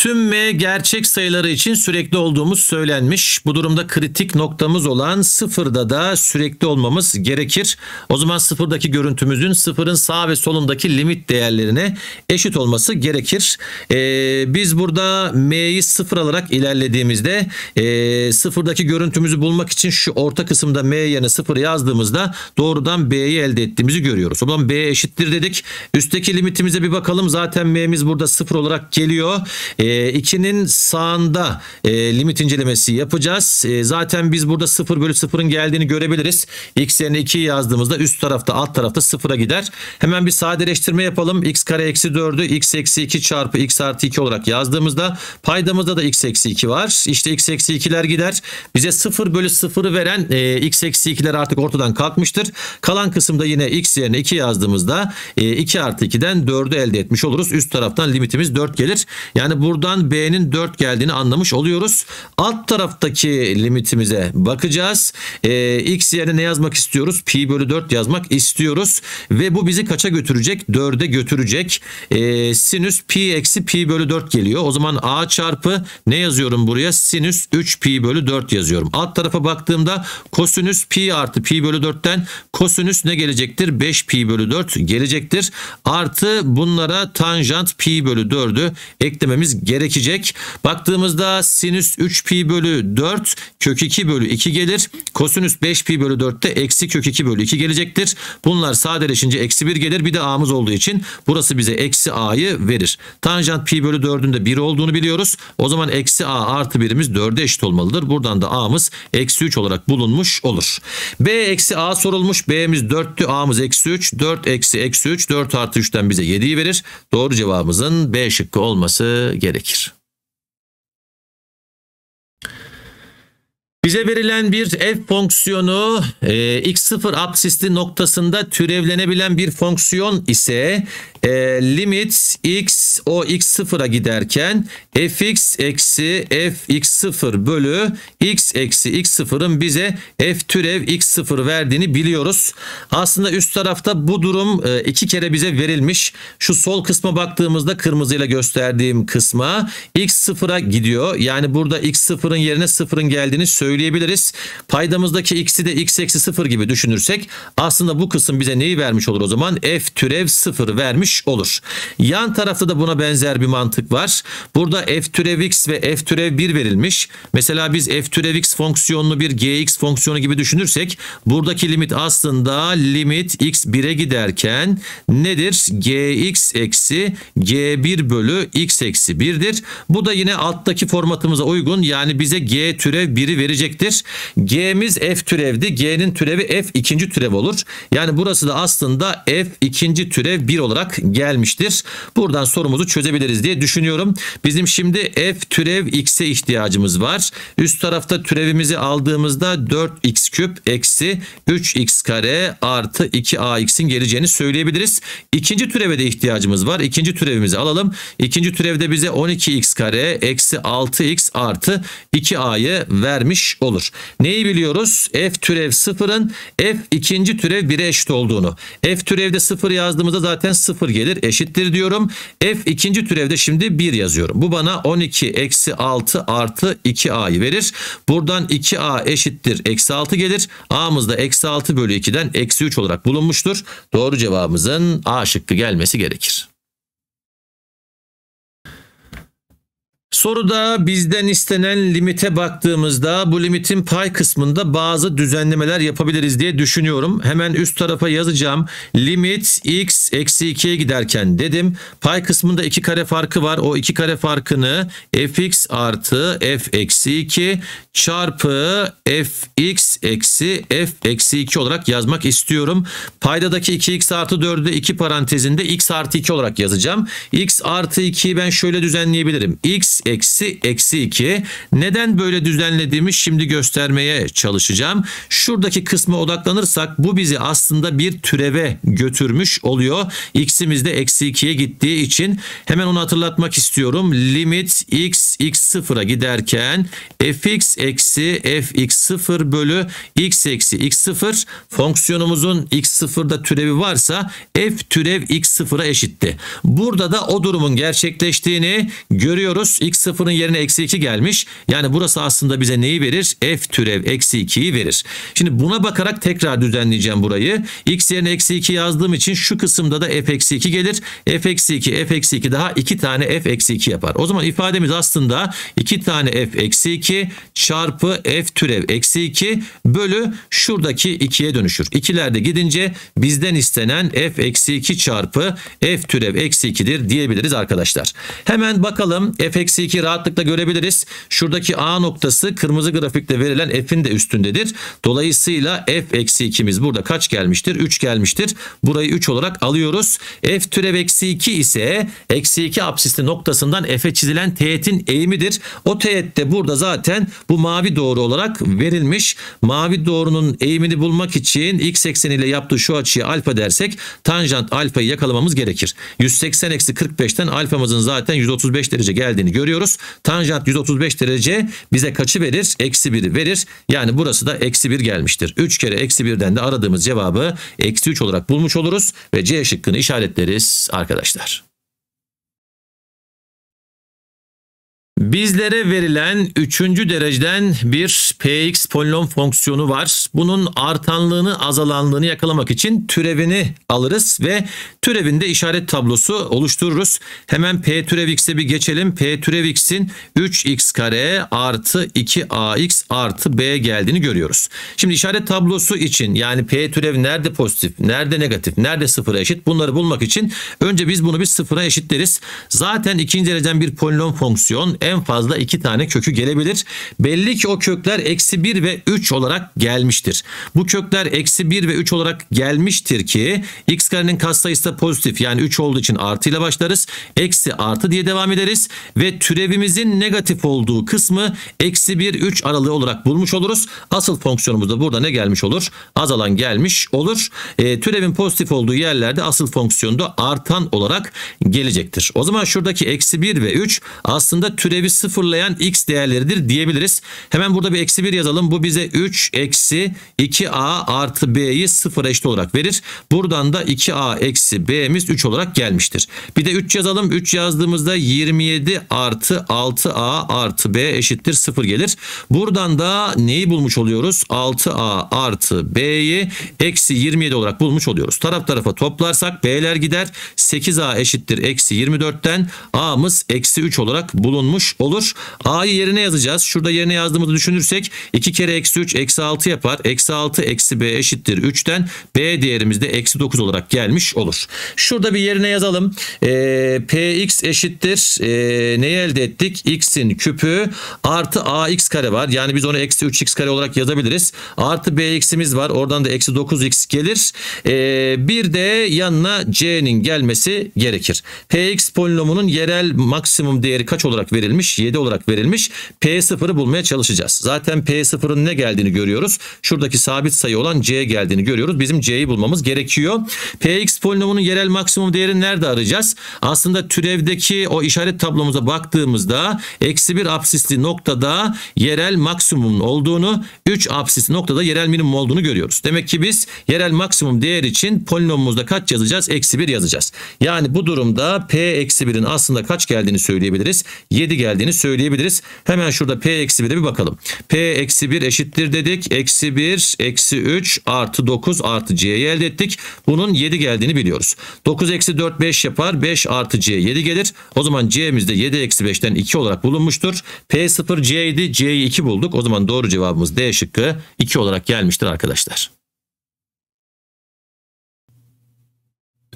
Tüm m gerçek sayıları için sürekli olduğumuz söylenmiş. Bu durumda kritik noktamız olan sıfırda da sürekli olmamız gerekir. O zaman sıfırdaki görüntümüzün sıfırın sağ ve solundaki limit değerlerine eşit olması gerekir. Ee, biz burada m'yi sıfır alarak ilerlediğimizde e, sıfırdaki görüntümüzü bulmak için şu orta kısımda m yerine sıfır yazdığımızda doğrudan b'yi elde ettiğimizi görüyoruz. O zaman b eşittir dedik. Üstteki limitimize bir bakalım. Zaten m'miz burada sıfır olarak geliyor. Ee, 2'nin ee, sağında e, limit incelemesi yapacağız. Ee, zaten biz burada 0 bölü 0'ın geldiğini görebiliriz. X yerine 2'yi yazdığımızda üst tarafta alt tarafta 0'a gider. Hemen bir sadeleştirme yapalım. X kare eksi 4'ü x eksi 2 çarpı x artı 2 olarak yazdığımızda paydamızda da x eksi 2 var. İşte x eksi 2'ler gider. Bize 0 bölü 0'ı veren e, x eksi 2'ler artık ortadan kalkmıştır. Kalan kısımda yine x yerine 2 yazdığımızda 2 e, artı 2'den 4'ü elde etmiş oluruz. Üst taraftan limitimiz 4 gelir. Yani burada buradan B'nin 4 geldiğini anlamış oluyoruz. Alt taraftaki limitimize bakacağız. E, X yerine ne yazmak istiyoruz? Pi bölü 4 yazmak istiyoruz. Ve bu bizi kaça götürecek? 4'e götürecek. E, sinüs pi eksi pi bölü 4 geliyor. O zaman A çarpı ne yazıyorum buraya? Sinüs 3 pi bölü 4 yazıyorum. Alt tarafa baktığımda kosinüs pi artı pi bölü 4'ten kosinüs ne gelecektir? 5 pi bölü 4 gelecektir. Artı bunlara tanjant pi bölü 4'ü eklememiz gerekecek. Baktığımızda sinüs 3 pi bölü 4 kök 2 bölü 2 gelir. Kosinüs 5 pi bölü 4'te eksi kök 2 bölü 2 gelecektir. Bunlar sadeleşince eksi 1 gelir. Bir de a'mız olduğu için burası bize eksi a'yı verir. Tanjant pi bölü 4'ün de 1 olduğunu biliyoruz. O zaman eksi a artı 1'imiz 4'e eşit olmalıdır. Buradan da a'mız eksi 3 olarak bulunmuş olur. b eksi a sorulmuş. b'miz 4'tü a'mız eksi 3. 4 eksi eksi 3 4 artı 3'ten bize 7'yi verir. Doğru cevabımızın B şıkkı olması gerekir gerekir. Bize verilen bir f fonksiyonu e, x0 absisli noktasında türevlenebilen bir fonksiyon ise e, limit x o x0'a giderken fx eksi f x0 bölü x eksi x0'ın bize f türev x0 verdiğini biliyoruz. Aslında üst tarafta bu durum e, iki kere bize verilmiş. Şu sol kısma baktığımızda kırmızıyla gösterdiğim kısma x0'a gidiyor. Yani burada x0'ın yerine 0'ın geldiğini söylüyoruz söyleyebiliriz. Paydamızdaki x'i de x eksi 0 gibi düşünürsek aslında bu kısım bize neyi vermiş olur o zaman? F türev 0 vermiş olur. Yan tarafta da buna benzer bir mantık var. Burada f türev x ve f türev 1 verilmiş. Mesela biz f türev x fonksiyonunu bir gx fonksiyonu gibi düşünürsek buradaki limit aslında limit x 1'e giderken nedir? gx eksi g1 bölü x eksi 1'dir. Bu da yine alttaki formatımıza uygun yani bize g türev 1'i verecek verecektir. G'miz f türevdi. G'nin türevi f ikinci türev olur. Yani burası da aslında f ikinci türev 1 olarak gelmiştir. Buradan sorumuzu çözebiliriz diye düşünüyorum. Bizim şimdi f türev x'e ihtiyacımız var. Üst tarafta türevimizi aldığımızda 4x küp eksi 3x kare artı 2ax'in geleceğini söyleyebiliriz. İkinci türeve de ihtiyacımız var. İkinci türevimizi alalım. İkinci türevde bize 12x kare eksi 6x artı 2a'yı vermiş olur. Neyi biliyoruz? F türev 0'ın F ikinci türev 1'e eşit olduğunu. F türevde 0 yazdığımızda zaten 0 gelir eşittir diyorum. F ikinci türevde şimdi 1 yazıyorum. Bu bana 12 eksi 6 artı 2a'yı verir. Buradan 2a eşittir eksi 6 gelir. A'mız da eksi 6 bölü 2'den eksi 3 olarak bulunmuştur. Doğru cevabımızın A şıkkı gelmesi gerekir. Soruda bizden istenen limite baktığımızda bu limitin pay kısmında bazı düzenlemeler yapabiliriz diye düşünüyorum. Hemen üst tarafa yazacağım. Limit x eksi 2'ye giderken dedim. Pay kısmında 2 kare farkı var. O 2 kare farkını fx artı f eksi 2 çarpı fx eksi f eksi 2 olarak yazmak istiyorum. Paydadaki 2x artı 4'ü 2 parantezinde x artı 2 olarak yazacağım. x artı 2'yi ben şöyle düzenleyebilirim. x eksi eksi 2. Neden böyle düzenlediğimi şimdi göstermeye çalışacağım. Şuradaki kısma odaklanırsak bu bizi aslında bir türeve götürmüş oluyor. X'imiz de eksi 2'ye gittiği için hemen onu hatırlatmak istiyorum. Limit x x sıfıra giderken fx eksi fx sıfır bölü x eksi x sıfır fonksiyonumuzun x sıfırda türevi varsa f türev x sıfıra eşitti. Burada da o durumun gerçekleştiğini görüyoruz x sıfırın yerine eksi 2 gelmiş. Yani burası aslında bize neyi verir? f türev eksi 2'yi verir. Şimdi buna bakarak tekrar düzenleyeceğim burayı. x yerine eksi 2 yazdığım için şu kısımda da f eksi 2 gelir. f eksi 2 f eksi 2 daha 2 tane f eksi 2 yapar. O zaman ifademiz aslında 2 tane f eksi 2 çarpı f türev eksi 2 bölü şuradaki 2'ye dönüşür. İkilerde gidince bizden istenen f eksi 2 çarpı f türev eksi 2'dir diyebiliriz arkadaşlar. Hemen bakalım f eksi eksi 2 rahatlıkla görebiliriz. Şuradaki A noktası kırmızı grafikte verilen F'in de üstündedir. Dolayısıyla F eksi 2'miz burada kaç gelmiştir? 3 gelmiştir. Burayı 3 olarak alıyoruz. F türev eksi 2 ise eksi 2 apsisli noktasından F'e çizilen teğetin eğimidir. O teğet de burada zaten bu mavi doğru olarak verilmiş. Mavi doğrunun eğimini bulmak için x ekseni ile yaptığı şu açıya alfa dersek tanjant alfayı yakalamamız gerekir. 180 eksi 45'ten alfamızın zaten 135 derece geldiğini görüyoruz soruyoruz. Tanjant 135 derece bize kaçı verir? Eksi 1'i verir. Yani burası da eksi 1 gelmiştir. 3 kere eksi 1'den de aradığımız cevabı eksi 3 olarak bulmuş oluruz. Ve C şıkkını işaretleriz arkadaşlar. Bizlere verilen üçüncü dereceden bir px polinom fonksiyonu var. Bunun artanlığını azalanlığını yakalamak için türevini alırız ve türevinde işaret tablosu oluştururuz. Hemen p türev x'e bir geçelim. p türev x'in 3x kare artı 2ax artı b geldiğini görüyoruz. Şimdi işaret tablosu için yani p türev nerede pozitif, nerede negatif, nerede sıfıra eşit bunları bulmak için önce biz bunu bir sıfıra eşitleriz. Zaten ikinci dereceden bir polinom fonksiyon en fazla 2 tane kökü gelebilir. Belli ki o kökler eksi 1 ve 3 olarak gelmiştir. Bu kökler eksi 1 ve 3 olarak gelmiştir ki x karenin katsayısı da pozitif yani 3 olduğu için artı ile başlarız. Eksi artı diye devam ederiz ve türevimizin negatif olduğu kısmı eksi 1 3 aralığı olarak bulmuş oluruz. Asıl fonksiyonumuzda burada ne gelmiş olur? Azalan gelmiş olur. E, türevin pozitif olduğu yerlerde asıl fonksiyonda artan olarak gelecektir. O zaman şuradaki eksi 1 ve 3 aslında türev türevi sıfırlayan x değerleridir diyebiliriz. Hemen burada bir eksi 1 yazalım. Bu bize 3 eksi 2a artı b'yi sıfır eşit olarak verir. Buradan da 2a eksi b'miz 3 olarak gelmiştir. Bir de 3 yazalım. 3 yazdığımızda 27 artı 6a artı b eşittir 0 gelir. Buradan da neyi bulmuş oluyoruz? 6a artı b'yi eksi 27 olarak bulmuş oluyoruz. Taraf tarafa toplarsak b'ler gider. 8a eşittir eksi 24'ten a'mız eksi 3 olarak bulunmuş olur. A'yı yerine yazacağız. Şurada yerine yazdığımızı düşünürsek 2 kere eksi 3 eksi 6 yapar. Eksi 6 eksi B eşittir 3'ten B değerimiz de eksi 9 olarak gelmiş olur. Şurada bir yerine yazalım. E, Px eşittir. E, neyi elde ettik? X'in küpü artı Ax kare var. Yani biz onu eksi 3x kare olarak yazabiliriz. Artı Bx'imiz var. Oradan da eksi 9x gelir. E, bir de yanına C'nin gelmesi gerekir. Px polinomunun yerel maksimum değeri kaç olarak verilmiş? verilmiş 7 olarak verilmiş P0'ı bulmaya çalışacağız. Zaten P0'ın ne geldiğini görüyoruz. Şuradaki sabit sayı olan C geldiğini görüyoruz. Bizim C'yi bulmamız gerekiyor. Px polinomunun yerel maksimum değerini nerede arayacağız? Aslında türevdeki o işaret tablomuza baktığımızda eksi 1 absisli noktada yerel maksimum olduğunu 3 absisli noktada yerel minimum olduğunu görüyoruz. Demek ki biz yerel maksimum değer için polinomumuzda kaç yazacağız? Eksi 1 yazacağız. Yani bu durumda P eksi 1'in aslında kaç geldiğini söyleyebiliriz. 7 geldiğini söyleyebiliriz. Hemen şurada P eksi 1'e bir bakalım. P eksi 1 eşittir dedik. Eksi 1 eksi 3 artı 9 artı C'yi elde ettik. Bunun 7 geldiğini biliyoruz. 9 eksi 4 5 yapar. 5 artı C 7 gelir. O zaman C'miz de 7 eksi 5'ten 2 olarak bulunmuştur. P 0 C idi. C'yi 2 bulduk. O zaman doğru cevabımız D şıkkı 2 olarak gelmiştir arkadaşlar.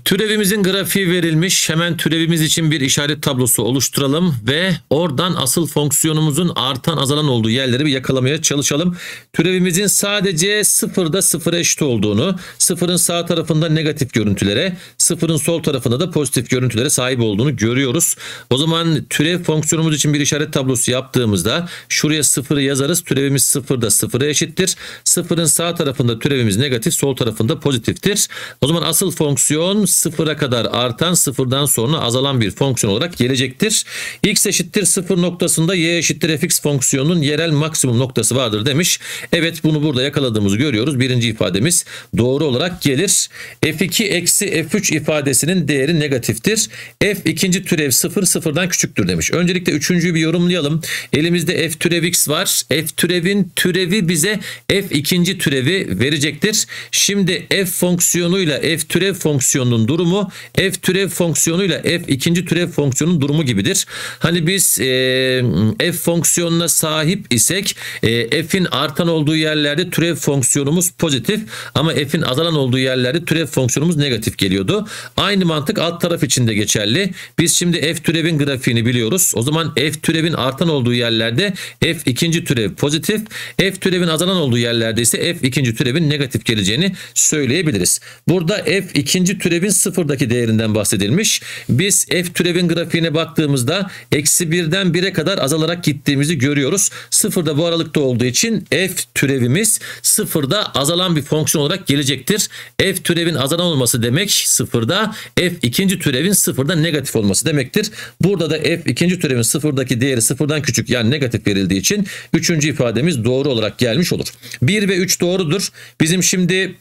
Türevimizin grafiği verilmiş. Hemen türevimiz için bir işaret tablosu oluşturalım ve oradan asıl fonksiyonumuzun artan azalan olduğu yerleri bir yakalamaya çalışalım. Türevimizin sadece sıfırda sıfır eşit olduğunu, sıfırın sağ tarafında negatif görüntülere, sıfırın sol tarafında da pozitif görüntülere sahip olduğunu görüyoruz. O zaman türev fonksiyonumuz için bir işaret tablosu yaptığımızda şuraya sıfırı yazarız. Türevimiz sıfırda sıfıra eşittir. Sıfırın sağ tarafında türevimiz negatif, sol tarafında pozitiftir. O zaman asıl fonksiyon sıfıra kadar artan sıfırdan sonra azalan bir fonksiyon olarak gelecektir. x eşittir sıfır noktasında y eşittir fx fonksiyonunun yerel maksimum noktası vardır demiş. Evet bunu burada yakaladığımızı görüyoruz. Birinci ifademiz doğru olarak gelir. f2 eksi f3 ifadesinin değeri negatiftir. f ikinci türev sıfır sıfırdan küçüktür demiş. Öncelikle üçüncüyü bir yorumlayalım. Elimizde f türev x var. f türevin türevi bize f ikinci türevi verecektir. Şimdi f fonksiyonuyla f türev fonksiyonunun fonksiyonunun durumu f türev fonksiyonuyla f ikinci türev fonksiyonun durumu gibidir. Hani biz e, f fonksiyonuna sahip isek e, f'in artan olduğu yerlerde türev fonksiyonumuz pozitif ama f'in azalan olduğu yerlerde türev fonksiyonumuz negatif geliyordu. Aynı mantık alt taraf için de geçerli. Biz şimdi f türevin grafiğini biliyoruz. O zaman f türevin artan olduğu yerlerde f ikinci türev pozitif, f türevin azalan olduğu yerlerde ise f ikinci türevin negatif geleceğini söyleyebiliriz. Burada f ikinci türevin sıfırdaki değerinden bahsedilmiş. Biz f türevin grafiğine baktığımızda eksi birden bire kadar azalarak gittiğimizi görüyoruz. Sıfırda bu aralıkta olduğu için f türevimiz sıfırda azalan bir fonksiyon olarak gelecektir. F türevin azalan olması demek sıfırda f ikinci türevin sıfırda negatif olması demektir. Burada da f ikinci türevin sıfırdaki değeri sıfırdan küçük yani negatif verildiği için üçüncü ifademiz doğru olarak gelmiş olur. 1 ve 3 doğrudur. Bizim şimdi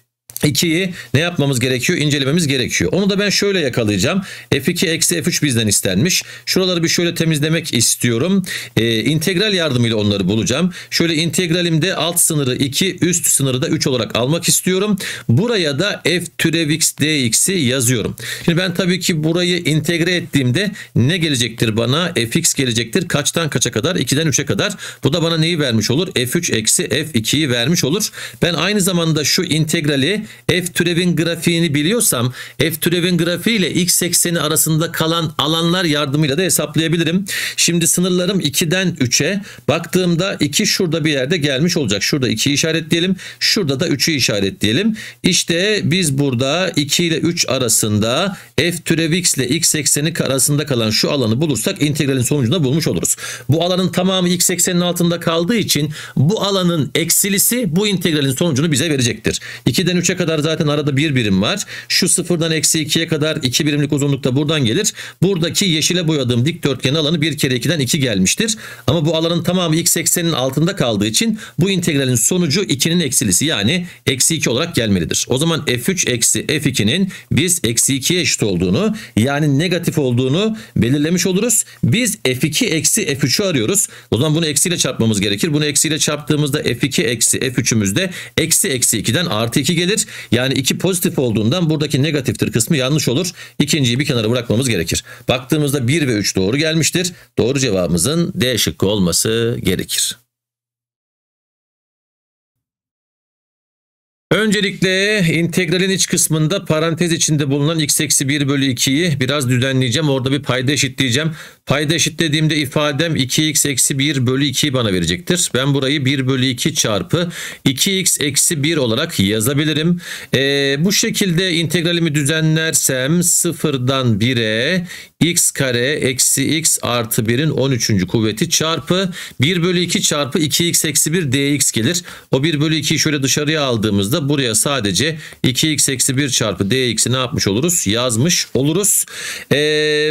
2'yi ne yapmamız gerekiyor? İncelememiz gerekiyor. Onu da ben şöyle yakalayacağım. F2 eksi F3 bizden istenmiş. Şuraları bir şöyle temizlemek istiyorum. Ee, integral yardımıyla onları bulacağım. Şöyle integralimde alt sınırı 2, üst sınırı da 3 olarak almak istiyorum. Buraya da F türev x dx'i yazıyorum. Şimdi ben tabii ki burayı integre ettiğimde ne gelecektir bana? Fx gelecektir. Kaçtan kaça kadar? 2'den 3'e kadar. Bu da bana neyi vermiş olur? F3 eksi F2'yi vermiş olur. Ben aynı zamanda şu integrali f türevin grafiğini biliyorsam f türevin grafiği ile x ekseni arasında kalan alanlar yardımıyla da hesaplayabilirim. Şimdi sınırlarım 2'den 3'e baktığımda 2 şurada bir yerde gelmiş olacak. Şurada 2'yi işaretleyelim. Şurada da 3'ü işaretleyelim. İşte biz burada 2 ile 3 arasında f türevi x ile x ekseni arasında kalan şu alanı bulursak integralin sonucunda bulmuş oluruz. Bu alanın tamamı x eksenin altında kaldığı için bu alanın eksilisi bu integralin sonucunu bize verecektir. 2'den 3'e kadar zaten arada bir birim var. Şu sıfırdan eksi ikiye kadar iki birimlik uzunlukta buradan gelir. Buradaki yeşile boyadığım dikdörtgen alanı bir kere 2'den iki gelmiştir. Ama bu alanın tamamı x eksenin altında kaldığı için bu integralin sonucu 2'nin eksilisi yani eksi 2 olarak gelmelidir. O zaman f3 eksi f2'nin biz eksi 2'ye eşit olduğunu yani negatif olduğunu belirlemiş oluruz. Biz f2 eksi f3'ü arıyoruz. O zaman bunu eksiyle çarpmamız gerekir. Bunu eksiyle çarptığımızda f2 eksi f3'ümüzde eksi eksi 2'den artı 2 gelir. Yani iki pozitif olduğundan buradaki negatiftir kısmı yanlış olur. İkinciyi bir kenara bırakmamız gerekir. Baktığımızda 1 ve 3 doğru gelmiştir. Doğru cevabımızın D şıkkı olması gerekir. Öncelikle integralin iç kısmında parantez içinde bulunan x eksi 1 bölü 2'yi biraz düzenleyeceğim. Orada bir payda eşitleyeceğim. Payda eşitlediğimde ifadem 2x eksi 1 bölü 2 bana verecektir. Ben burayı 1 bölü 2 çarpı 2x eksi 1 olarak yazabilirim. E, bu şekilde integralimi düzenlersem 0'dan 1'e x kare eksi x artı 1'in 13. kuvveti çarpı 1 bölü 2 çarpı 2x eksi 1 dx gelir. O 1 bölü 2'yi şöyle dışarıya aldığımızda buraya sadece 2x eksi 1 çarpı dx'i ne yapmış oluruz? Yazmış oluruz. E,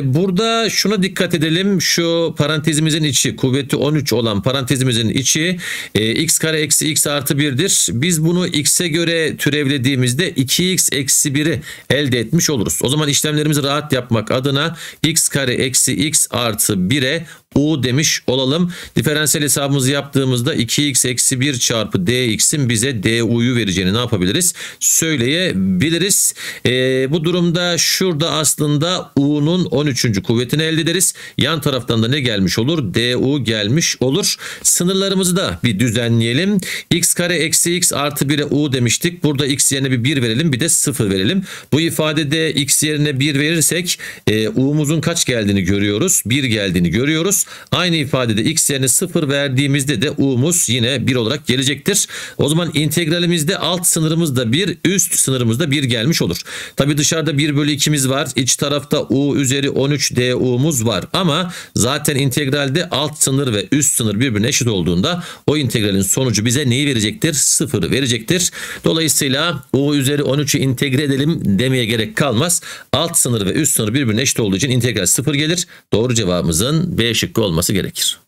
burada şuna dikkat edin edelim şu parantezimizin içi kuvveti 13 olan parantezimizin içi e, x kare eksi x artı 1'dir. Biz bunu x'e göre türevlediğimizde 2x eksi 1'i elde etmiş oluruz. O zaman işlemlerimizi rahat yapmak adına x kare eksi x artı 1'e U demiş olalım. Diferansiyel hesabımızı yaptığımızda 2x eksi 1 çarpı dx'in bize du'yu vereceğini ne yapabiliriz? Söyleyebiliriz. E, bu durumda şurada aslında u'nun 13. kuvvetini elde ederiz. Yan taraftan da ne gelmiş olur? du gelmiş olur. Sınırlarımızı da bir düzenleyelim. x kare eksi x artı 1'e u demiştik. Burada x yerine bir 1 verelim bir de 0 verelim. Bu ifadede x yerine 1 verirsek e, u'muzun kaç geldiğini görüyoruz. 1 geldiğini görüyoruz. Aynı ifadede x yerine 0 verdiğimizde de u'muz yine 1 olarak gelecektir. O zaman integralimizde alt sınırımızda da 1, üst sınırımızda da 1 gelmiş olur. Tabi dışarıda 1 bölü 2'miz var. İç tarafta u üzeri 13 du'muz var. Ama zaten integralde alt sınır ve üst sınır birbirine eşit olduğunda o integralin sonucu bize neyi verecektir? 0 verecektir. Dolayısıyla u üzeri 13'ü integre edelim demeye gerek kalmaz. Alt sınır ve üst sınır birbirine eşit olduğu için integral 0 gelir. Doğru cevabımızın B şıkkı öncelikli olması gerekir.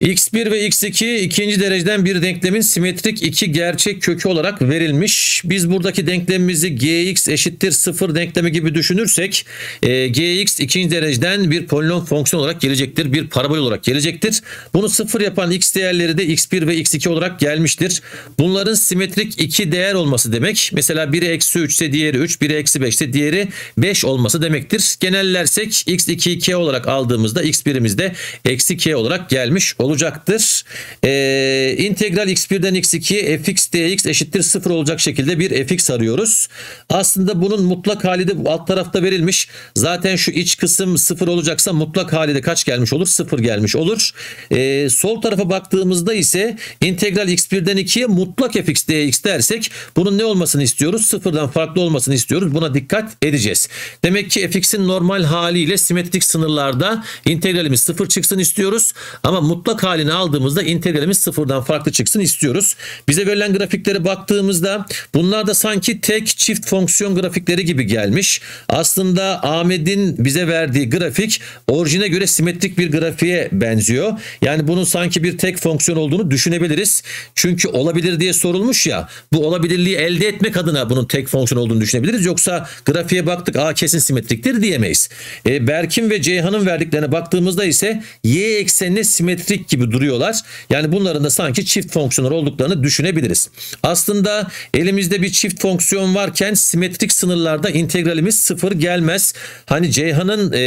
X1 ve X2 ikinci dereceden bir denklemin simetrik iki gerçek kökü olarak verilmiş. Biz buradaki denklemimizi Gx eşittir 0 denklemi gibi düşünürsek e, Gx ikinci dereceden bir polinom fonksiyon olarak gelecektir. Bir parabol olarak gelecektir. Bunu 0 yapan X değerleri de X1 ve X2 olarak gelmiştir. Bunların simetrik iki değer olması demek. Mesela biri eksi 3 ise diğeri 3, biri eksi 5 ise diğeri 5 olması demektir. Genellersek X2'yi K olarak aldığımızda X1'imiz de eksi K olarak gelmiş olur olacaktır. Ee, integral x1'den x2 fx dx eşittir 0 olacak şekilde bir fx arıyoruz. Aslında bunun mutlak hali de alt tarafta verilmiş. Zaten şu iç kısım 0 olacaksa mutlak hali de kaç gelmiş olur? 0 gelmiş olur. Ee, sol tarafa baktığımızda ise integral x1'den 2'ye mutlak fx dx dersek bunun ne olmasını istiyoruz? Sıfırdan farklı olmasını istiyoruz. Buna dikkat edeceğiz. Demek ki fx'in normal haliyle simetrik sınırlarda integralimiz 0 çıksın istiyoruz. Ama mutlak mutlak halini aldığımızda integralimiz sıfırdan farklı çıksın istiyoruz. Bize verilen grafiklere baktığımızda bunlar da sanki tek çift fonksiyon grafikleri gibi gelmiş. Aslında Ahmet'in bize verdiği grafik orijine göre simetrik bir grafiğe benziyor. Yani bunun sanki bir tek fonksiyon olduğunu düşünebiliriz. Çünkü olabilir diye sorulmuş ya bu olabilirliği elde etmek adına bunun tek fonksiyon olduğunu düşünebiliriz. Yoksa grafiğe baktık a kesin simetriktir diyemeyiz. E, Berkin ve Ceyhan'ın verdiklerine baktığımızda ise y eksenine simetrik gibi duruyorlar. Yani bunların da sanki çift fonksiyonlar olduklarını düşünebiliriz. Aslında elimizde bir çift fonksiyon varken simetrik sınırlarda integralimiz sıfır gelmez. Hani Ceyhan'ın e,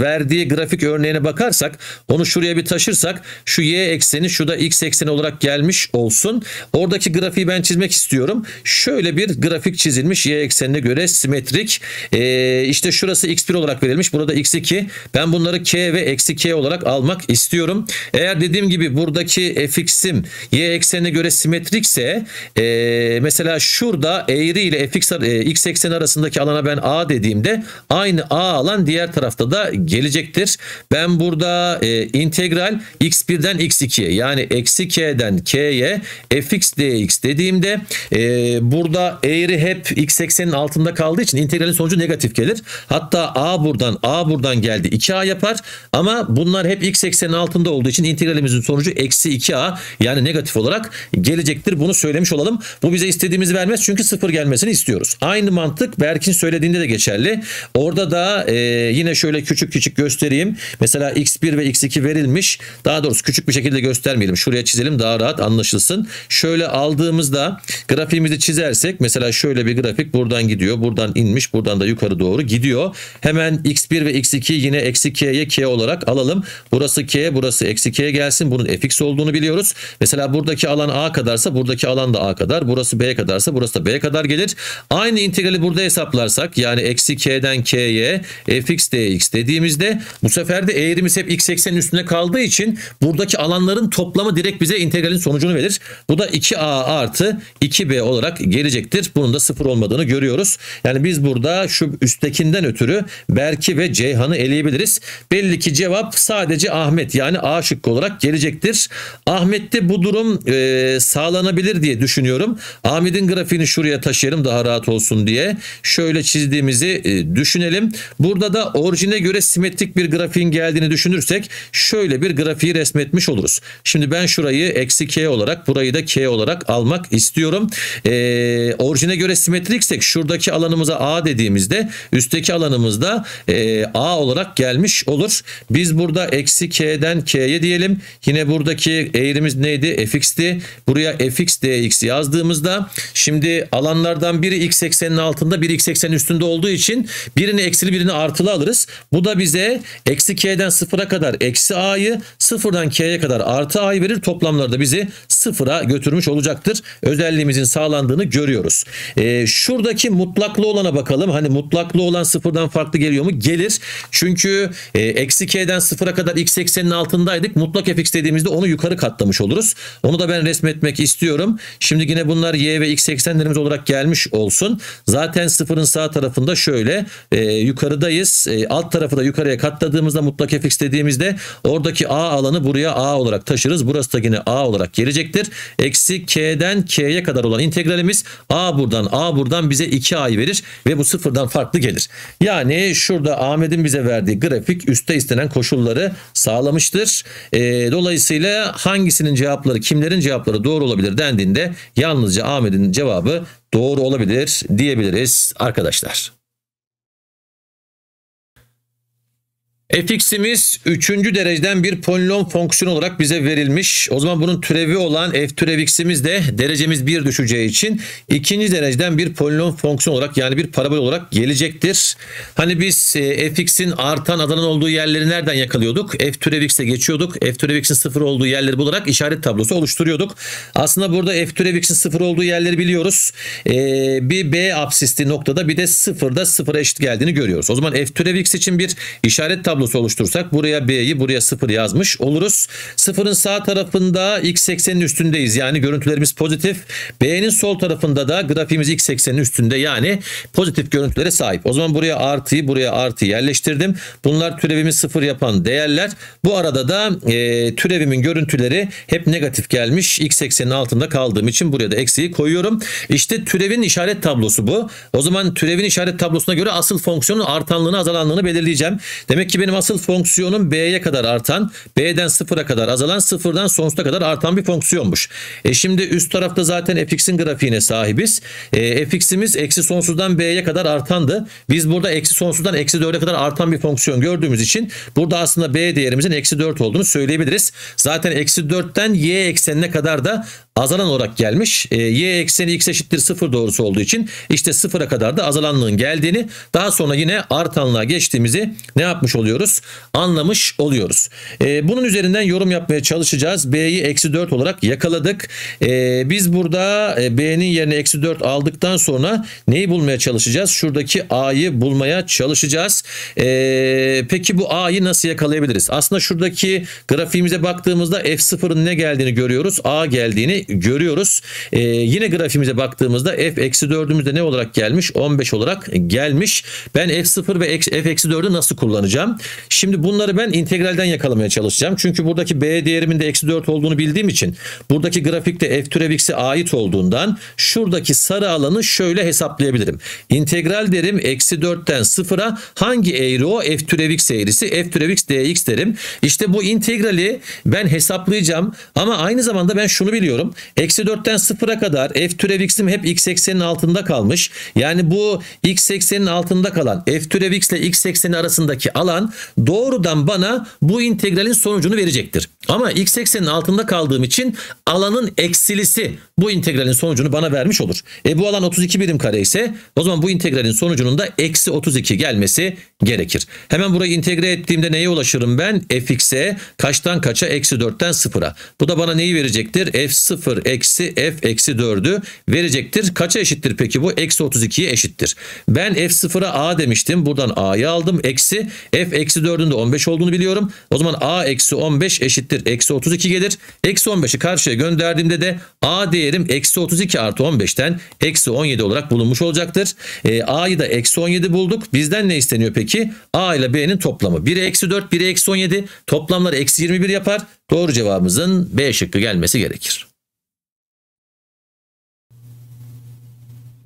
verdiği grafik örneğine bakarsak onu şuraya bir taşırsak şu y ekseni şu da x ekseni olarak gelmiş olsun. Oradaki grafiği ben çizmek istiyorum. Şöyle bir grafik çizilmiş y eksenine göre simetrik. E, işte şurası x1 olarak verilmiş. Burada x2. Ben bunları k ve eksi k olarak almak istiyorum. Eğer dediğim gibi buradaki fx'im y eksenine göre simetrikse e, mesela şurada eğri ile fx e, x ekseni arasındaki alana ben a dediğimde aynı a alan diğer tarafta da gelecektir. Ben burada e, integral x1'den x2'ye yani eksi k'den k'ye fx dx dediğimde e, burada eğri hep x eksenin altında kaldığı için integralin sonucu negatif gelir. Hatta a buradan a buradan geldi 2a yapar ama bunlar hep x eksenin altında olduğu için integral integralimizin sonucu eksi 2a yani negatif olarak gelecektir. Bunu söylemiş olalım. Bu bize istediğimizi vermez çünkü sıfır gelmesini istiyoruz. Aynı mantık Berk'in söylediğinde de geçerli. Orada da e, yine şöyle küçük küçük göstereyim. Mesela x1 ve x2 verilmiş. Daha doğrusu küçük bir şekilde göstermeyelim. Şuraya çizelim daha rahat anlaşılsın. Şöyle aldığımızda grafiğimizi çizersek mesela şöyle bir grafik buradan gidiyor. Buradan inmiş. Buradan da yukarı doğru gidiyor. Hemen x1 ve x2 yine eksi k'ye k olarak alalım. Burası k burası eksi k gelsin. Bunun fx olduğunu biliyoruz. Mesela buradaki alan a kadarsa buradaki alan da a kadar. Burası b kadarsa burası da b kadar gelir. Aynı integrali burada hesaplarsak yani eksi k'den k'ye fx dx dediğimizde bu sefer de eğrimiz hep x eksenin üstünde kaldığı için buradaki alanların toplamı direkt bize integralin sonucunu verir. Bu da 2a artı 2b olarak gelecektir. Bunun da sıfır olmadığını görüyoruz. Yani biz burada şu üsttekinden ötürü Berk'i ve Ceyhan'ı eleyebiliriz. Belli ki cevap sadece Ahmet yani A şıkkı olarak olarak gelecektir. Ahmet'te bu durum e, sağlanabilir diye düşünüyorum. Ahmet'in grafiğini şuraya taşıyalım daha rahat olsun diye. Şöyle çizdiğimizi e, düşünelim. Burada da orijine göre simetrik bir grafiğin geldiğini düşünürsek şöyle bir grafiği resmetmiş oluruz. Şimdi ben şurayı eksi k olarak burayı da k olarak almak istiyorum. E, orijine göre simetriksek şuradaki alanımıza a dediğimizde üstteki alanımızda e, a olarak gelmiş olur. Biz burada eksi k'den k'ye diyelim diyelim. Yine buradaki eğrimiz neydi? fx'ti. Buraya fx dx yazdığımızda şimdi alanlardan biri x eksenin altında biri x eksenin üstünde olduğu için birini eksili birini artılı alırız. Bu da bize eksi k'den sıfıra kadar eksi a'yı sıfırdan k'ye kadar artı a'yı verir. Toplamları da bizi sıfıra götürmüş olacaktır. Özelliğimizin sağlandığını görüyoruz. E, şuradaki mutlaklı olana bakalım. Hani mutlaklı olan sıfırdan farklı geliyor mu? Gelir. Çünkü e, eksi k'den sıfıra kadar x eksenin altındaydık. Mutlak Stock FX dediğimizde onu yukarı katlamış oluruz. Onu da ben resmetmek istiyorum. Şimdi yine bunlar Y ve X eksenlerimiz olarak gelmiş olsun. Zaten sıfırın sağ tarafında şöyle e, yukarıdayız. E, alt tarafı da yukarıya katladığımızda mutlak FX dediğimizde oradaki A alanı buraya A olarak taşırız. Burası da yine A olarak gelecektir. Eksi K'den K'ye kadar olan integralimiz A buradan A buradan bize 2A'yı verir ve bu sıfırdan farklı gelir. Yani şurada Ahmet'in bize verdiği grafik üstte istenen koşulları sağlamıştır. E, ee, dolayısıyla hangisinin cevapları kimlerin cevapları doğru olabilir dendiğinde yalnızca Ahmet'in cevabı doğru olabilir diyebiliriz arkadaşlar. fx'imiz 3. dereceden bir polinom fonksiyon olarak bize verilmiş. O zaman bunun türevi olan f türev x'imiz de derecemiz 1 düşeceği için ikinci dereceden bir polinom fonksiyon olarak yani bir parabol olarak gelecektir. Hani biz e, fx'in artan adanın olduğu yerleri nereden yakalıyorduk? f türev x'e geçiyorduk. f türev x'in 0 olduğu yerleri bularak işaret tablosu oluşturuyorduk. Aslında burada f türev x'in 0 olduğu yerleri biliyoruz. E, bir b absisli noktada bir de 0'da 0'a eşit geldiğini görüyoruz. O zaman f türev x için bir işaret tablosu tablosu oluştursak buraya B'yi buraya 0 yazmış oluruz. 0'ın sağ tarafında x eksenin üstündeyiz. Yani görüntülerimiz pozitif. B'nin sol tarafında da grafiğimiz x eksenin üstünde. Yani pozitif görüntülere sahip. O zaman buraya artıyı buraya artı yerleştirdim. Bunlar türevimi 0 yapan değerler. Bu arada da e, türevimin görüntüleri hep negatif gelmiş. X eksenin altında kaldığım için buraya da eksiği koyuyorum. İşte türevin işaret tablosu bu. O zaman türevin işaret tablosuna göre asıl fonksiyonun artanlığını azalanlığını belirleyeceğim. Demek ki benim asıl fonksiyonum B'ye kadar artan, B'den sıfıra kadar azalan, sıfırdan sonsuza kadar artan bir fonksiyonmuş. E şimdi üst tarafta zaten fx'in grafiğine sahibiz. E, fx'imiz eksi sonsuzdan B'ye kadar artandı. Biz burada eksi sonsuzdan eksi 4'e kadar artan bir fonksiyon gördüğümüz için burada aslında B değerimizin eksi 4 olduğunu söyleyebiliriz. Zaten eksi 4'ten Y eksenine kadar da azalan olarak gelmiş. E, y ekseni x eşittir 0 doğrusu olduğu için işte 0'a kadar da azalanlığın geldiğini daha sonra yine artanlığa geçtiğimizi ne yapmış oluyoruz? Anlamış oluyoruz. E, bunun üzerinden yorum yapmaya çalışacağız. B'yi eksi 4 olarak yakaladık. E, biz burada B'nin yerine eksi 4 aldıktan sonra neyi bulmaya çalışacağız? Şuradaki A'yı bulmaya çalışacağız. peki bu A'yı nasıl yakalayabiliriz? Aslında şuradaki grafiğimize baktığımızda F0'ın ne geldiğini görüyoruz. A geldiğini görüyoruz. E, yine grafiğimize baktığımızda f-4'ümüzde ne olarak gelmiş? 15 olarak gelmiş. Ben f0 ve f-4'ü nasıl kullanacağım? Şimdi bunları ben integralden yakalamaya çalışacağım. Çünkü buradaki b değerimin de eksi 4 olduğunu bildiğim için buradaki grafikte f türev x'e ait olduğundan şuradaki sarı alanı şöyle hesaplayabilirim. İntegral derim eksi 4'ten 0'a hangi eğri o? f türev x eğrisi. f türev x dx derim. İşte bu integrali ben hesaplayacağım ama aynı zamanda ben şunu biliyorum. Eksi 4'ten 0'a kadar f türev x'im hep x eksenin altında kalmış. Yani bu x eksenin altında kalan f türev x ile x ekseni arasındaki alan doğrudan bana bu integralin sonucunu verecektir. Ama x eksenin altında kaldığım için alanın eksilisi bu integralin sonucunu bana vermiş olur. E bu alan 32 birim kare ise o zaman bu integralin sonucunun da eksi 32 gelmesi gerekir. Hemen burayı integre ettiğimde neye ulaşırım ben? fx'e kaçtan kaça? Eksi 4'ten 0'a. Bu da bana neyi verecektir? f0 eksi f eksi 4'ü verecektir. Kaça eşittir peki bu? Eksi 32'ye eşittir. Ben f0'a a demiştim. Buradan a'yı aldım. Eksi f eksi 4'ün de 15 olduğunu biliyorum. O zaman a eksi 15 eşittir eşittir. Eksi 32 gelir. Eksi 15'i karşıya gönderdiğimde de A değerim eksi 32 artı 15'ten eksi 17 olarak bulunmuş olacaktır. E, A'yı da eksi 17 bulduk. Bizden ne isteniyor peki? A ile B'nin toplamı. 1'e eksi 4, 1'e eksi 17. Toplamları eksi 21 yapar. Doğru cevabımızın B şıkkı gelmesi gerekir.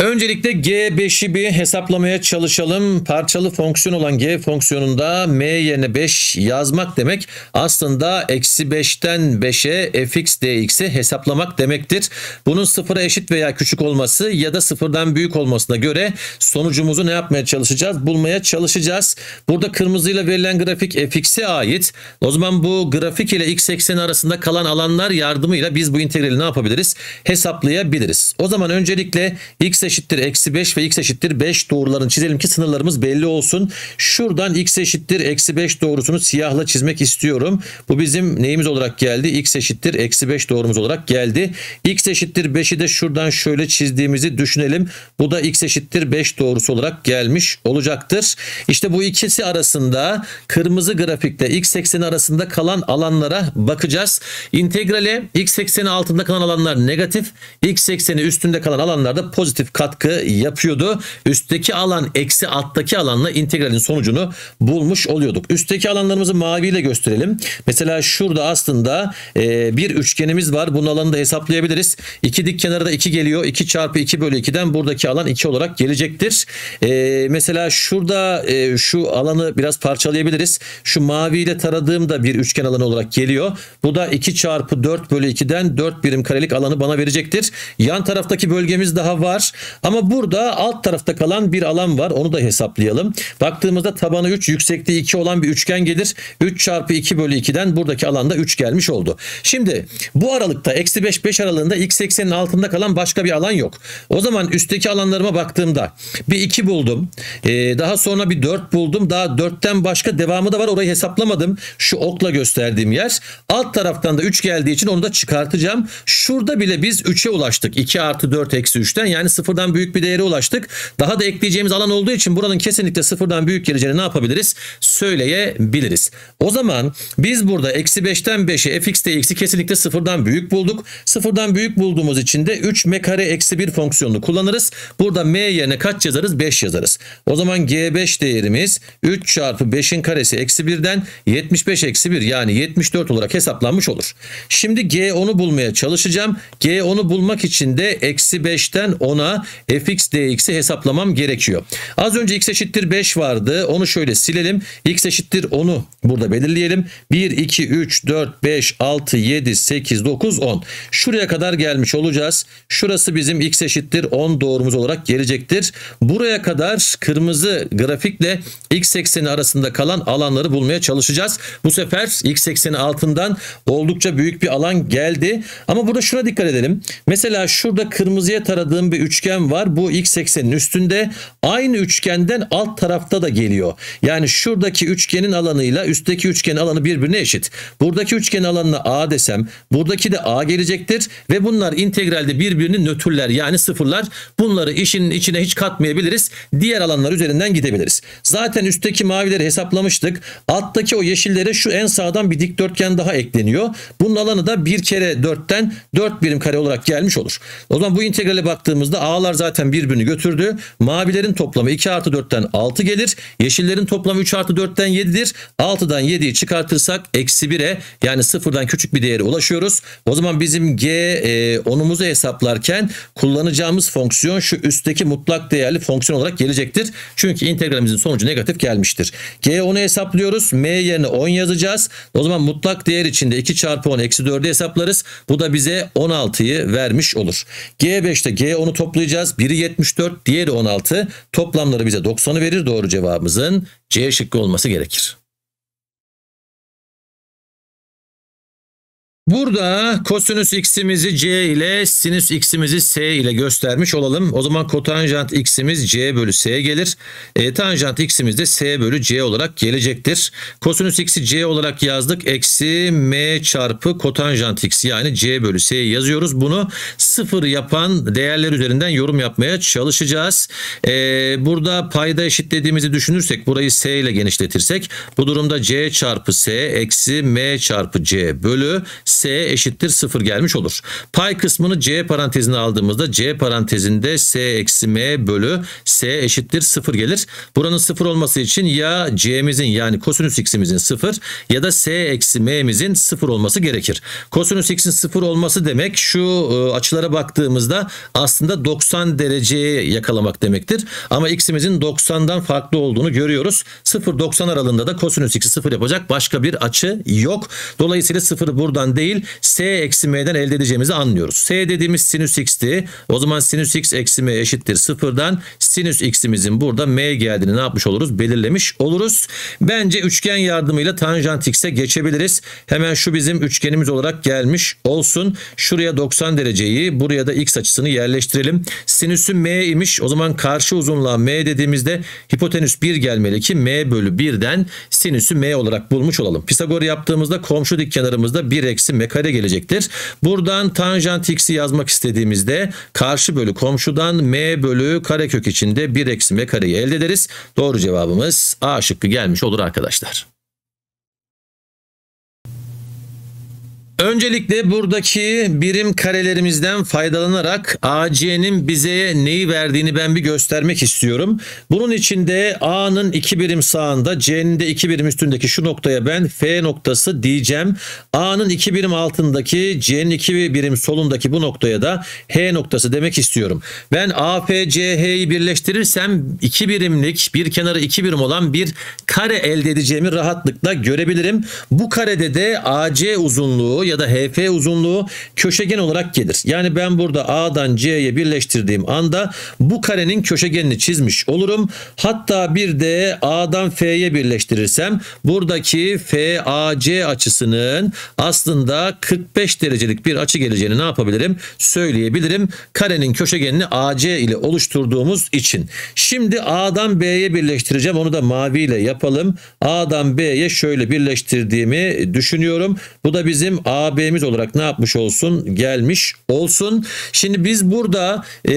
Öncelikle G5'i bir hesaplamaya çalışalım. Parçalı fonksiyon olan G fonksiyonunda M yerine 5 yazmak demek aslında eksi 5'ten 5'e fx dx'i hesaplamak demektir. Bunun sıfıra eşit veya küçük olması ya da sıfırdan büyük olmasına göre sonucumuzu ne yapmaya çalışacağız? Bulmaya çalışacağız. Burada kırmızıyla verilen grafik fx'e ait. O zaman bu grafik ile x ekseni arasında kalan alanlar yardımıyla biz bu integrali ne yapabiliriz? Hesaplayabiliriz. O zaman öncelikle x eşit eşittir eksi 5 ve x eşittir 5 doğrularını çizelim ki sınırlarımız belli olsun. Şuradan x eşittir eksi 5 doğrusunu siyahla çizmek istiyorum. Bu bizim neyimiz olarak geldi? x eşittir eksi 5 doğrumuz olarak geldi. x eşittir 5'i de şuradan şöyle çizdiğimizi düşünelim. Bu da x eşittir 5 doğrusu olarak gelmiş olacaktır. İşte bu ikisi arasında kırmızı grafikte x ekseni arasında kalan alanlara bakacağız. İntegrale x ekseni altında kalan alanlar negatif, x ekseni üstünde kalan alanlar da pozitif katkı yapıyordu. Üstteki alan eksi alttaki alanla integralin sonucunu bulmuş oluyorduk. Üstteki alanlarımızı maviyle gösterelim. Mesela şurada aslında e, bir üçgenimiz var. Bunun alanını da hesaplayabiliriz. İki dik da 2 geliyor. 2 çarpı 2 bölü 2'den buradaki alan 2 olarak gelecektir. E, mesela şurada e, şu alanı biraz parçalayabiliriz. Şu maviyle taradığımda bir üçgen alanı olarak geliyor. Bu da 2 çarpı 4 bölü 2'den 4 birim karelik alanı bana verecektir. Yan taraftaki bölgemiz daha var. Ama burada alt tarafta kalan bir alan var. Onu da hesaplayalım. Baktığımızda tabanı 3, yüksekliği 2 olan bir üçgen gelir. 3 çarpı 2 bölü 2'den buradaki alanda 3 gelmiş oldu. Şimdi bu aralıkta eksi 5, 5 aralığında x eksenin altında kalan başka bir alan yok. O zaman üstteki alanlarıma baktığımda bir 2 buldum. Ee, daha sonra bir 4 buldum. Daha 4'ten başka devamı da var. Orayı hesaplamadım. Şu okla gösterdiğim yer. Alt taraftan da 3 geldiği için onu da çıkartacağım. Şurada bile biz 3'e ulaştık. 2 artı 4 eksi 3'ten yani 0 sıfırdan büyük bir değere ulaştık. Daha da ekleyeceğimiz alan olduğu için buranın kesinlikle sıfırdan büyük geleceğini ne yapabiliriz? Söyleyebiliriz. O zaman biz burada eksi 5'ten 5'e fx dx'i kesinlikle sıfırdan büyük bulduk. Sıfırdan büyük bulduğumuz için de 3 m kare eksi 1 fonksiyonunu kullanırız. Burada m yerine kaç yazarız? 5 yazarız. O zaman g5 değerimiz 3 çarpı 5'in karesi eksi 1'den 75 eksi 1 yani 74 olarak hesaplanmış olur. Şimdi g10'u bulmaya çalışacağım. g10'u bulmak için de eksi 5'ten 10'a fx dx'i hesaplamam gerekiyor. Az önce x eşittir 5 vardı. Onu şöyle silelim. x eşittir 10'u burada belirleyelim. 1, 2, 3, 4, 5, 6, 7, 8, 9, 10. Şuraya kadar gelmiş olacağız. Şurası bizim x eşittir 10 doğrumuz olarak gelecektir. Buraya kadar kırmızı grafikle x ekseni arasında kalan alanları bulmaya çalışacağız. Bu sefer x ekseni altından oldukça büyük bir alan geldi. Ama burada şuna dikkat edelim. Mesela şurada kırmızıya taradığım bir üçgen üçgen var. Bu x eksenin üstünde. Aynı üçgenden alt tarafta da geliyor. Yani şuradaki üçgenin alanıyla üstteki üçgenin alanı birbirine eşit. Buradaki üçgen alanına a desem buradaki de a gelecektir ve bunlar integralde birbirini nötrler yani sıfırlar. Bunları işin içine hiç katmayabiliriz. Diğer alanlar üzerinden gidebiliriz. Zaten üstteki mavileri hesaplamıştık. Alttaki o yeşillere şu en sağdan bir dikdörtgen daha ekleniyor. Bunun alanı da bir kere 4'ten 4 birim kare olarak gelmiş olur. O zaman bu integrale baktığımızda a'lar Siyahlar zaten birbirini götürdü. Mavilerin toplamı 2 artı 4'ten 6 gelir. Yeşillerin toplamı 3 artı 4'ten 7'dir. 6'dan 7'yi çıkartırsak eksi 1'e yani sıfırdan küçük bir değere ulaşıyoruz. O zaman bizim G e, onumuzu hesaplarken kullanacağımız fonksiyon şu üstteki mutlak değerli fonksiyon olarak gelecektir. Çünkü integralimizin sonucu negatif gelmiştir. G onu hesaplıyoruz. M yerine 10 yazacağız. O zaman mutlak değer içinde 2 çarpı 10 eksi 4'ü hesaplarız. Bu da bize 16'yı vermiş olur. G5'te G onu toplayacağız bulacağız. Biri 74, diğeri 16. Toplamları bize 90'ı verir. Doğru cevabımızın C şıkkı olması gerekir. Burada kosinüs x'imizi c ile sinüs x'imizi s ile göstermiş olalım. O zaman kotanjant x'imiz c bölü s gelir. E, tanjant x'imiz de s bölü c olarak gelecektir. Kosinüs x'i c olarak yazdık. Eksi m çarpı kotanjant x yani c bölü s yazıyoruz. Bunu sıfır yapan değerler üzerinden yorum yapmaya çalışacağız. E, burada payda eşitlediğimizi düşünürsek burayı s ile genişletirsek bu durumda c çarpı s eksi m çarpı c bölü s S eşittir 0 gelmiş olur. Pay kısmını C parantezine aldığımızda C parantezinde S eksi M bölü S eşittir 0 gelir. Buranın 0 olması için ya C'mizin yani kosinüs x'imizin 0 ya da S eksi M'mizin 0 olması gerekir. Kosinüs x'in 0 olması demek şu e, açılara baktığımızda aslında 90 dereceyi yakalamak demektir. Ama x'imizin 90'dan farklı olduğunu görüyoruz. 0-90 aralığında da kosinüs x'i 0 yapacak başka bir açı yok. Dolayısıyla 0 buradan değil değil s eksi m'den elde edeceğimizi anlıyoruz. s dediğimiz sinüs x'ti. O zaman sinüs x eksi m eşittir sıfırdan sinüs x'imizin burada m geldiğini ne yapmış oluruz? Belirlemiş oluruz. Bence üçgen yardımıyla tanjant x'e geçebiliriz. Hemen şu bizim üçgenimiz olarak gelmiş olsun. Şuraya 90 dereceyi buraya da x açısını yerleştirelim. Sinüsü m imiş. O zaman karşı uzunluğa m dediğimizde hipotenüs 1 gelmeli ki m bölü 1'den sinüsü m olarak bulmuş olalım. Pisagor yaptığımızda komşu dik kenarımızda 1 eksi ve kare gelecektir. Buradan tanjant x'i yazmak istediğimizde karşı bölü komşudan m bölü kare kök içinde 1 eksi m kareyi elde ederiz. Doğru cevabımız A şıkkı gelmiş olur arkadaşlar. Öncelikle buradaki birim karelerimizden faydalanarak AC'nin bize neyi verdiğini ben bir göstermek istiyorum. Bunun için de A'nın 2 birim sağında C'nin de 2 birim üstündeki şu noktaya ben F noktası diyeceğim. A'nın 2 birim altındaki C'nin 2 birim solundaki bu noktaya da H noktası demek istiyorum. Ben A, birleştirirsem 2 birimlik bir kenarı 2 birim olan bir kare elde edeceğimi rahatlıkla görebilirim. Bu karede de AC uzunluğu ya da HF uzunluğu köşegen olarak gelir. Yani ben burada A'dan C'ye birleştirdiğim anda bu karenin köşegenini çizmiş olurum. Hatta bir de A'dan F'ye birleştirirsem buradaki FAC açısının aslında 45 derecelik bir açı geleceğini ne yapabilirim? Söyleyebilirim. Karenin köşegenini AC ile oluşturduğumuz için. Şimdi A'dan B'ye birleştireceğim. Onu da maviyle yapalım. A'dan B'ye şöyle birleştirdiğimi düşünüyorum. Bu da bizim A AB'miz olarak ne yapmış olsun? Gelmiş olsun. Şimdi biz burada e,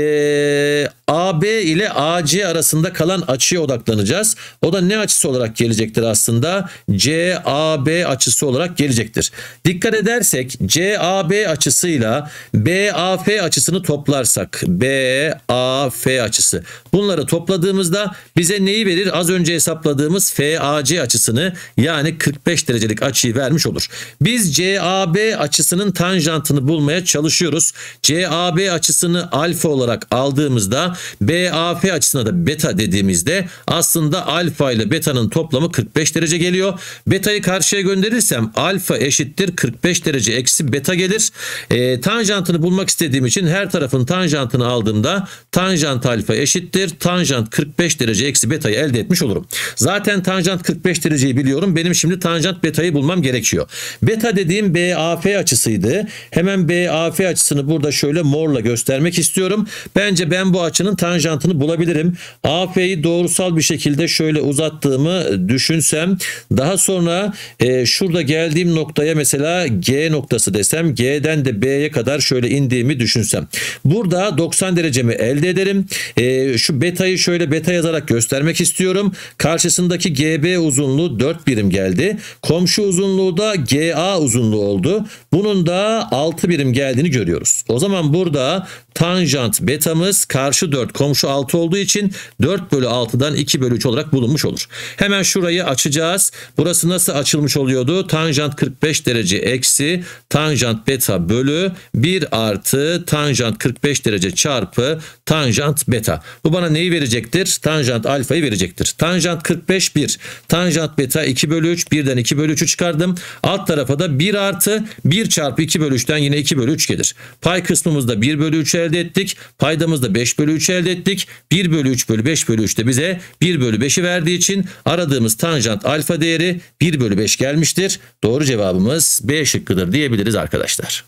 AB ile AC arasında kalan açıya odaklanacağız. O da ne açısı olarak gelecektir aslında? CAB açısı olarak gelecektir. Dikkat edersek CAB açısıyla BAF açısını toplarsak BAF açısı. Bunları topladığımızda bize neyi verir? Az önce hesapladığımız FAC açısını yani 45 derecelik açıyı vermiş olur. Biz CAB CAB açısının tanjantını bulmaya çalışıyoruz. CAB açısını alfa olarak aldığımızda BAF açısına da beta dediğimizde aslında alfa ile betanın toplamı 45 derece geliyor. Betayı karşıya gönderirsem alfa eşittir 45 derece eksi beta gelir. E, tanjantını bulmak istediğim için her tarafın tanjantını aldığımda tanjant alfa eşittir. Tanjant 45 derece eksi betayı elde etmiş olurum. Zaten tanjant 45 dereceyi biliyorum. Benim şimdi tanjant betayı bulmam gerekiyor. Beta dediğim B BAF açısıydı. Hemen BAF açısını burada şöyle morla göstermek istiyorum. Bence ben bu açının tanjantını bulabilirim. AF'yi doğrusal bir şekilde şöyle uzattığımı düşünsem daha sonra e, şurada geldiğim noktaya mesela G noktası desem G'den de B'ye kadar şöyle indiğimi düşünsem. Burada 90 derecemi elde ederim. E, şu betayı şöyle beta yazarak göstermek istiyorum. Karşısındaki GB uzunluğu 4 birim geldi. Komşu uzunluğu da GA uzunluğu oldu oldu. Bunun da 6 birim geldiğini görüyoruz. O zaman burada Tanjant betamız karşı 4 komşu 6 olduğu için 4 bölü 6'dan 2 bölü 3 olarak bulunmuş olur. Hemen şurayı açacağız. Burası nasıl açılmış oluyordu? Tanjant 45 derece eksi tanjant beta bölü 1 artı tanjant 45 derece çarpı tanjant beta. Bu bana neyi verecektir? Tanjant alfayı verecektir. Tanjant 45 1. Tanjant beta 2 bölü 3. 1'den 2 bölü 3'ü çıkardım. Alt tarafa da 1 artı 1 çarpı 2 bölü 3'ten yine 2 bölü 3 gelir. Pay kısmımızda 1 bölü 3'e elde ettik. Paydamız 5 bölü 3 elde ettik. 1 bölü 3 bölü 5 bölü 3 de bize 1 bölü 5'i verdiği için aradığımız tanjant alfa değeri 1 bölü 5 gelmiştir. Doğru cevabımız B şıkkıdır diyebiliriz arkadaşlar.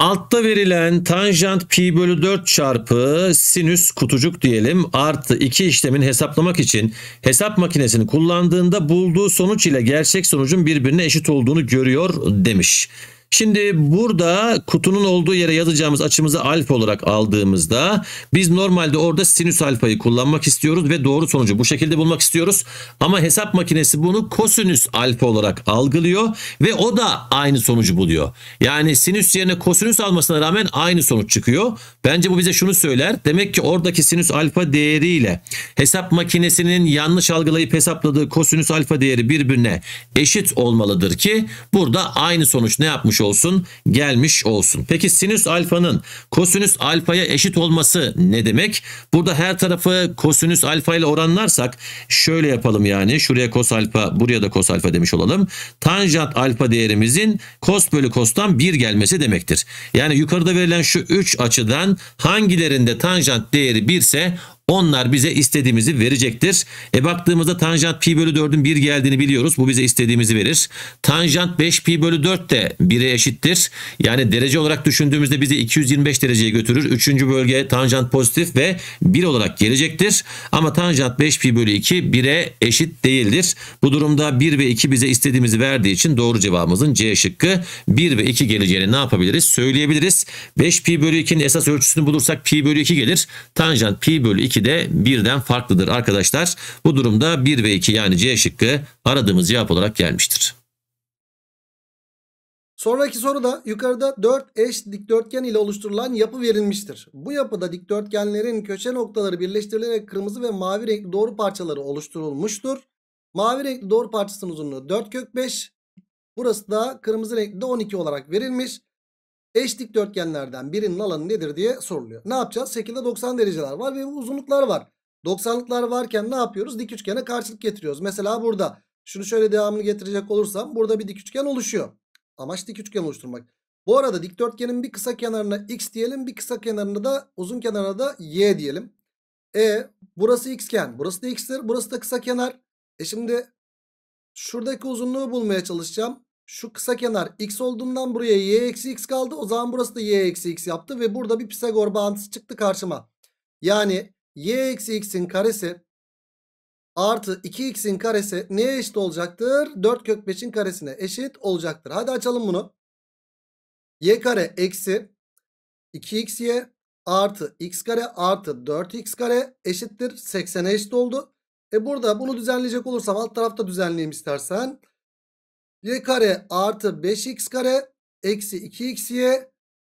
Altta verilen tanjant pi bölü 4 çarpı sinüs kutucuk diyelim artı iki işlemin hesaplamak için hesap makinesini kullandığında bulduğu sonuç ile gerçek sonucun birbirine eşit olduğunu görüyor demiş. Şimdi burada kutunun olduğu yere yazacağımız açımızı alfa olarak aldığımızda biz normalde orada sinüs alfayı kullanmak istiyoruz ve doğru sonucu bu şekilde bulmak istiyoruz. Ama hesap makinesi bunu kosinüs alfa olarak algılıyor ve o da aynı sonucu buluyor. Yani sinüs yerine kosinüs almasına rağmen aynı sonuç çıkıyor. Bence bu bize şunu söyler. Demek ki oradaki sinüs alfa değeriyle hesap makinesinin yanlış algılayıp hesapladığı kosinüs alfa değeri birbirine eşit olmalıdır ki burada aynı sonuç ne yapmış olsun? Gelmiş olsun. Peki sinüs alfanın kosinüs alfaya eşit olması ne demek? Burada her tarafı kosinüs alfa ile oranlarsak şöyle yapalım yani. Şuraya kos alfa, buraya da kos alfa demiş olalım. Tanjant alfa değerimizin kos bölü kostan 1 gelmesi demektir. Yani yukarıda verilen şu 3 açıdan hangilerinde tanjant değeri 1 ise onlar bize istediğimizi verecektir. E baktığımızda tanjant pi bölü 4'ün 1 geldiğini biliyoruz. Bu bize istediğimizi verir. Tanjant 5 pi bölü 4 de 1'e eşittir. Yani derece olarak düşündüğümüzde bizi 225 dereceye götürür. Üçüncü bölge tanjant pozitif ve 1 olarak gelecektir. Ama tanjant 5 pi bölü 2 1'e eşit değildir. Bu durumda 1 ve 2 bize istediğimizi verdiği için doğru cevabımızın C şıkkı 1 ve 2 geleceğini ne yapabiliriz? Söyleyebiliriz. 5 pi bölü 2'nin esas ölçüsünü bulursak pi bölü 2 gelir. Tanjant pi bölü 2 2 de birden farklıdır arkadaşlar. Bu durumda 1 ve 2 yani C şıkkı aradığımız cevap olarak gelmiştir. Sonraki soruda yukarıda 4 eş dikdörtgen ile oluşturulan yapı verilmiştir. Bu yapıda dikdörtgenlerin köşe noktaları birleştirilerek kırmızı ve mavi renkli doğru parçaları oluşturulmuştur. Mavi renkli doğru parçasının uzunluğu 4 kök 5. Burası da kırmızı renkli de 12 olarak verilmiş. Eşlik dikdörtgenlerden birinin alanı nedir diye soruluyor. Ne yapacağız? Şekilde 90 dereceler var ve uzunluklar var. 90'lıklar varken ne yapıyoruz? Dik üçgene karşılık getiriyoruz. Mesela burada şunu şöyle devamını getirecek olursam burada bir dik üçgen oluşuyor. Amaç dik üçgen oluşturmak. Bu arada dikdörtgenin bir kısa kenarına x diyelim bir kısa kenarına da uzun kenarına da y diyelim. E burası xken burası da x'tir burası da kısa kenar. E şimdi şuradaki uzunluğu bulmaya çalışacağım. Şu kısa kenar x olduğundan buraya y eksi x kaldı. O zaman burası da y eksi x yaptı. Ve burada bir Pisagor bağıntısı çıktı karşıma. Yani y eksi x'in karesi artı 2x'in karesi neye eşit olacaktır? 4 kök 5'in karesine eşit olacaktır. Hadi açalım bunu. y kare eksi 2xy artı x kare artı 4x kare eşittir. 80'e eşit oldu. E burada bunu düzenleyecek olursam alt tarafta düzenleyeyim istersen y kare artı 5x kare eksi 2xy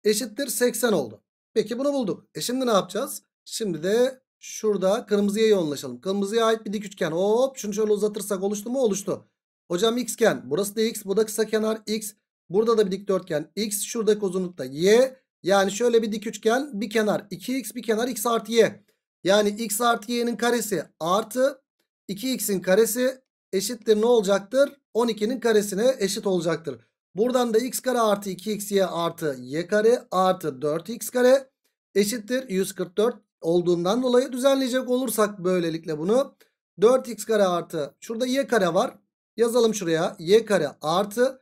eşittir 80 oldu. Peki bunu bulduk. E şimdi ne yapacağız? Şimdi de şurada kırmızıya yoğunlaşalım. Kırmızıya ait bir dik üçgen. Hop şunu şöyle uzatırsak oluştu mu? Oluştu. Hocam xgen. Burası da x. Bu da kısa kenar x. Burada da bir dikdörtgen x. Şuradaki uzunlukta y. Yani şöyle bir dik üçgen. Bir kenar 2x bir kenar x artı y. Yani x artı y'nin karesi artı 2x'in karesi eşittir ne olacaktır? 12'nin karesine eşit olacaktır. Buradan da x kare artı 2xy artı y kare artı 4x kare eşittir 144 olduğundan dolayı düzenleyecek olursak böylelikle bunu 4x kare artı şurada y kare var yazalım şuraya y kare artı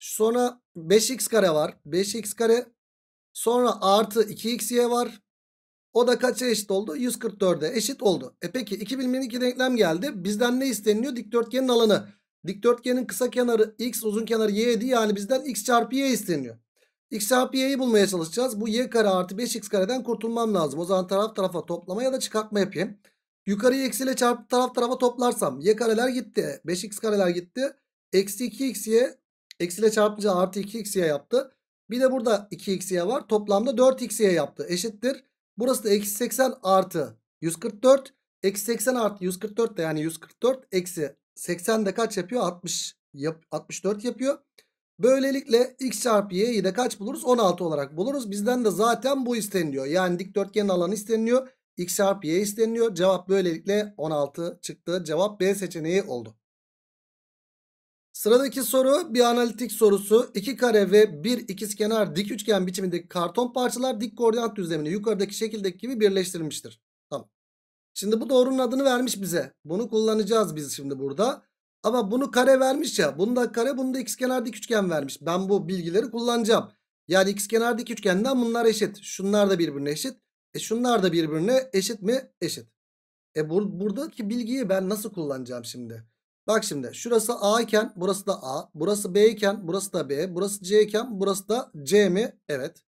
sonra 5x kare var 5x kare sonra artı 2xy var o da kaça eşit oldu? 144'e eşit oldu. E peki 2 biliminin denklem geldi. Bizden ne isteniliyor? Dikdörtgenin alanı. Dikdörtgenin kısa kenarı x uzun kenarı y idi. Yani bizden x çarpı y isteniyor. x çarpı y'yi bulmaya çalışacağız. Bu y kare artı 5x kareden kurtulmam lazım. O zaman taraf tarafa toplama ya da çıkartma yapayım. Yukarıyı eksiyle çarpı taraf tarafa toplarsam y kareler gitti. 5x kareler gitti. Eksi 2xy eksiyle çarpınca artı 2xy yaptı. Bir de burada 2xy var. Toplamda 4xy yaptı. Eşittir. Burası da eksi 80 artı 144. Eksi 80 artı 144 de yani 144 eksi 80 de kaç yapıyor? 60 yap, 64 yapıyor. Böylelikle x çarpı y'yi de kaç buluruz? 16 olarak buluruz. Bizden de zaten bu isteniliyor. Yani dikdörtgenin alanı isteniliyor. x çarpı y isteniliyor. Cevap böylelikle 16 çıktı. Cevap B seçeneği oldu. Sıradaki soru bir analitik sorusu. 2 kare ve bir ikizkenar dik üçgen biçimindeki karton parçalar dik koordinat düzlemini yukarıdaki şekildeki gibi birleştirilmiştir. Tamam. Şimdi bu doğrunun adını vermiş bize. Bunu kullanacağız biz şimdi burada. Ama bunu kare vermiş ya. Bunu da kare, bunu da ikizkenar dik üçgen vermiş. Ben bu bilgileri kullanacağım. Yani ikizkenar dik üçgenden bunlar eşit. Şunlar da birbirine eşit. E şunlar da birbirine eşit mi? Eşit. E bur buradaki bilgiyi ben nasıl kullanacağım şimdi? Bak şimdi şurası A iken burası da A. Burası B iken burası da B. Burası C iken burası da C mi? Evet.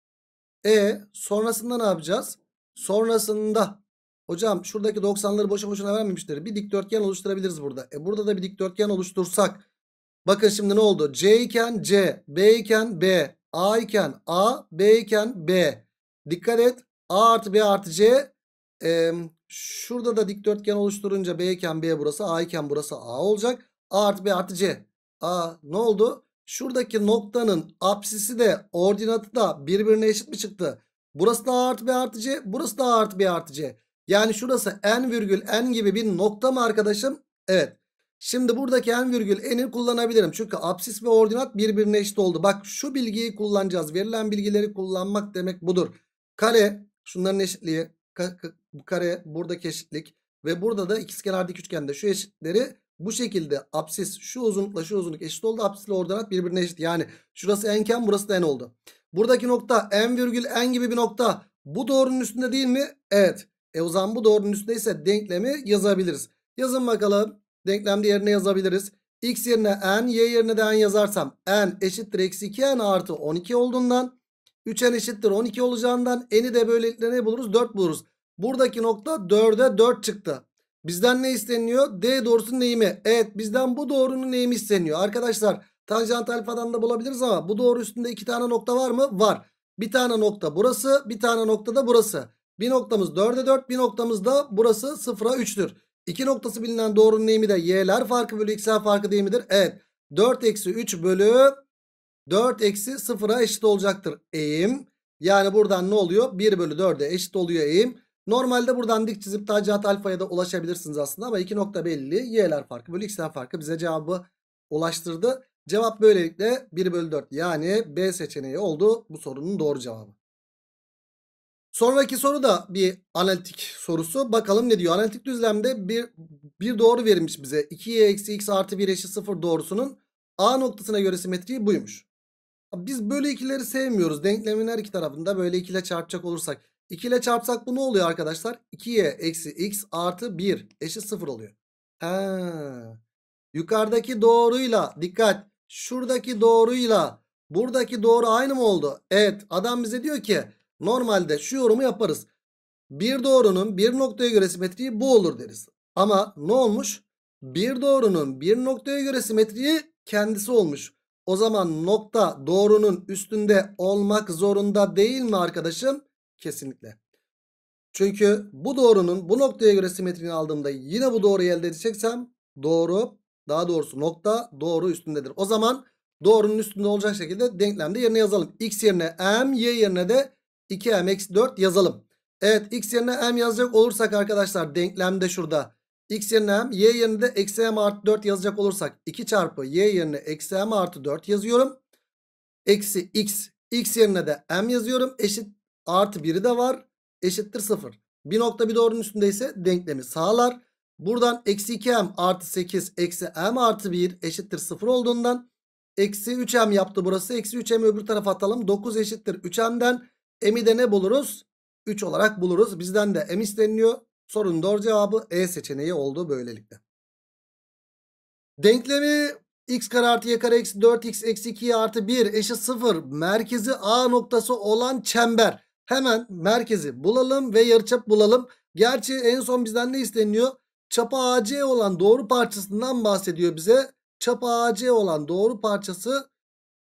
E sonrasında ne yapacağız? Sonrasında hocam şuradaki 90'ları boşa boşuna vermemişleri bir dikdörtgen oluşturabiliriz burada. E burada da bir dikdörtgen oluştursak. Bakın şimdi ne oldu? C iken C, B iken B, A iken A, B iken B. Dikkat et. A artı B artı C e, Şurada da dikdörtgen oluşturunca B iken B burası A iken burası A olacak. A artı B artı C. A ne oldu? Şuradaki noktanın apsisi de ordinatı da birbirine eşit mi çıktı? Burası da A artı B artı C. Burası da A artı B artı C. Yani şurası n virgül n gibi bir nokta mı arkadaşım? Evet. Şimdi buradaki n virgül n'i kullanabilirim. Çünkü apsis ve ordinat birbirine eşit oldu. Bak şu bilgiyi kullanacağız. Verilen bilgileri kullanmak demek budur. Kare şunların eşitliği bu kare buradaki eşitlik ve burada da ikizkenardaki üçgende şu eşitleri bu şekilde apsis, şu uzunlukla şu uzunluk eşit oldu. apsisle ordinat birbirine eşit. Yani şurası enken burası da en oldu. Buradaki nokta n virgül n gibi bir nokta. Bu doğrunun üstünde değil mi? Evet. E o zaman bu doğrunun üstündeyse denklemi yazabiliriz. Yazın bakalım. Denklemde yerine yazabiliriz. X yerine n, y yerine de n yazarsam n eşittir eksi 2n artı 12 olduğundan 3n eşittir 12 olacağından n'i de böylelikle ne buluruz? 4 buluruz. Buradaki nokta 4'e 4 çıktı. Bizden ne isteniyor? D doğrusunun eğimi. Evet bizden bu doğrunun eğimi isteniyor. Arkadaşlar tanjant alfadan da bulabiliriz ama bu doğru üstünde iki tane nokta var mı? Var. Bir tane nokta burası bir tane nokta da burası. Bir noktamız 4'e 4 bir noktamız da burası 0'a 3'tür. İki noktası bilinen doğrunun eğimi de y'ler farkı bölü x'ler farkı değil midir? Evet. 4 eksi 3 bölü 4 eksi 0'a eşit olacaktır eğim. Yani buradan ne oluyor? 1 bölü 4'e eşit oluyor eğim. Normalde buradan dik çizip tacihat alfaya da ulaşabilirsiniz aslında ama iki nokta belli. Y'ler farkı bölü x'ler farkı bize cevabı ulaştırdı. Cevap böylelikle 1 bölü 4 yani B seçeneği oldu bu sorunun doğru cevabı. Sonraki soru da bir analitik sorusu. Bakalım ne diyor? Analitik düzlemde bir, bir doğru verilmiş bize. 2y eksi x artı 1 eşit 0 doğrusunun A noktasına göre simetriği buymuş. Biz bölü ikileri sevmiyoruz. Denklemin her iki tarafında böyle 2 ile çarpacak olursak. 2 ile çarpsak bu ne oluyor arkadaşlar? 2y eksi x artı 1 eşit 0 oluyor. Ha. Yukarıdaki doğruyla dikkat. Şuradaki doğruyla buradaki doğru aynı mı oldu? Evet adam bize diyor ki normalde şu yorumu yaparız. Bir doğrunun bir noktaya göre simetriği bu olur deriz. Ama ne olmuş? Bir doğrunun bir noktaya göre simetriği kendisi olmuş. O zaman nokta doğrunun üstünde olmak zorunda değil mi arkadaşım? Kesinlikle. Çünkü bu doğrunun bu noktaya göre simetrini aldığımda yine bu doğruyu elde edeceksem doğru daha doğrusu nokta doğru üstündedir. O zaman doğrunun üstünde olacak şekilde denklemde yerine yazalım. X yerine m, y yerine de 2m 4 yazalım. Evet x yerine m yazacak olursak arkadaşlar denklemde şurada X yerine hem y yerine de eksi m artı 4 yazacak olursak 2 çarpı y yerine eksi m artı 4 yazıyorum. Eksi x. X yerine de m yazıyorum. Eşit artı 1'i de var. Eşittir 0. Bir nokta bir doğrunun üstünde ise denklemi sağlar. Buradan eksi 2m artı 8 eksi m artı 1 eşittir 0 olduğundan eksi 3m yaptı burası. Eksi 3m öbür tarafa atalım. 9 eşittir 3m'den m'i de ne buluruz? 3 olarak buluruz. Bizden de m isteniliyor. Sorunun doğru cevabı E seçeneği oldu böylelikle. Denklemi x kare artı y kare eksi 4x eksi 2 artı 1 eşit 0 merkezi A noktası olan çember. Hemen merkezi bulalım ve yarıçap bulalım. Gerçi en son bizden ne isteniyor? Çapa AC olan doğru parçasından bahsediyor bize. Çapa AC olan doğru parçası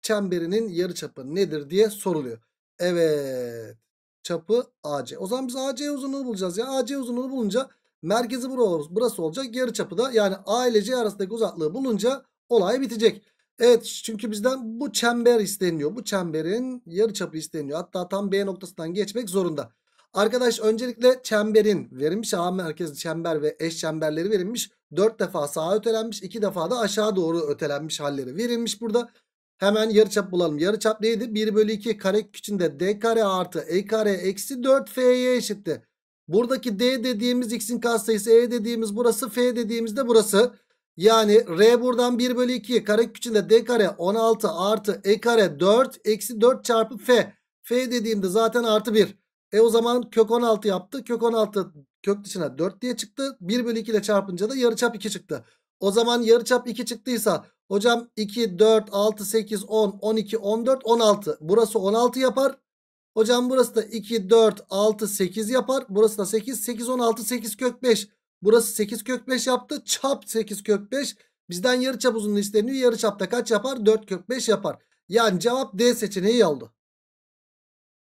çemberinin yarıçapı nedir diye soruluyor. Evet çapı AC. O zaman biz AC uzunluğunu bulacağız ya. AC uzunluğunu bulunca merkezi burası olacak. Yarı çapı da yani A ile C arasındaki uzaklığı bulunca olay bitecek. Evet çünkü bizden bu çember isteniyor. Bu çemberin yarı çapı isteniyor. Hatta tam B noktasından geçmek zorunda. Arkadaş öncelikle çemberin verilmiş A merkezi çember ve eş çemberleri verilmiş. 4 defa sağa ötelenmiş 2 defa da aşağı doğru ötelenmiş halleri verilmiş burada. Hemen yarıçap bulalım. Yarıçap neydi? 1 bölü 2 kare içinde d kare artı e kare eksi 4 f'ye eşitti. Buradaki d dediğimiz x'in katsayısı e dediğimiz burası f dediğimiz de burası. Yani r buradan 1 bölü 2 kare içinde d kare 16 artı e kare 4 eksi 4 çarpı f. f dediğimde zaten artı 1. E o zaman kök 16 yaptı. Kök 16 kök dışına 4 diye çıktı. 1 bölü 2 ile çarpınca da yarıçap 2 çıktı. O zaman yarıçap 2 çıktıysa Hocam 2, 4, 6, 8, 10, 12, 14, 16. Burası 16 yapar. Hocam burası da 2, 4, 6, 8 yapar. Burası da 8, 8, 16, 8 kök 5. Burası 8 kök 5 yaptı. Çap 8 kök 5. Bizden yarı çap uzunluğu isteniyor. Yarı çapta kaç yapar? 4 kök 5 yapar. Yani cevap D seçeneği oldu.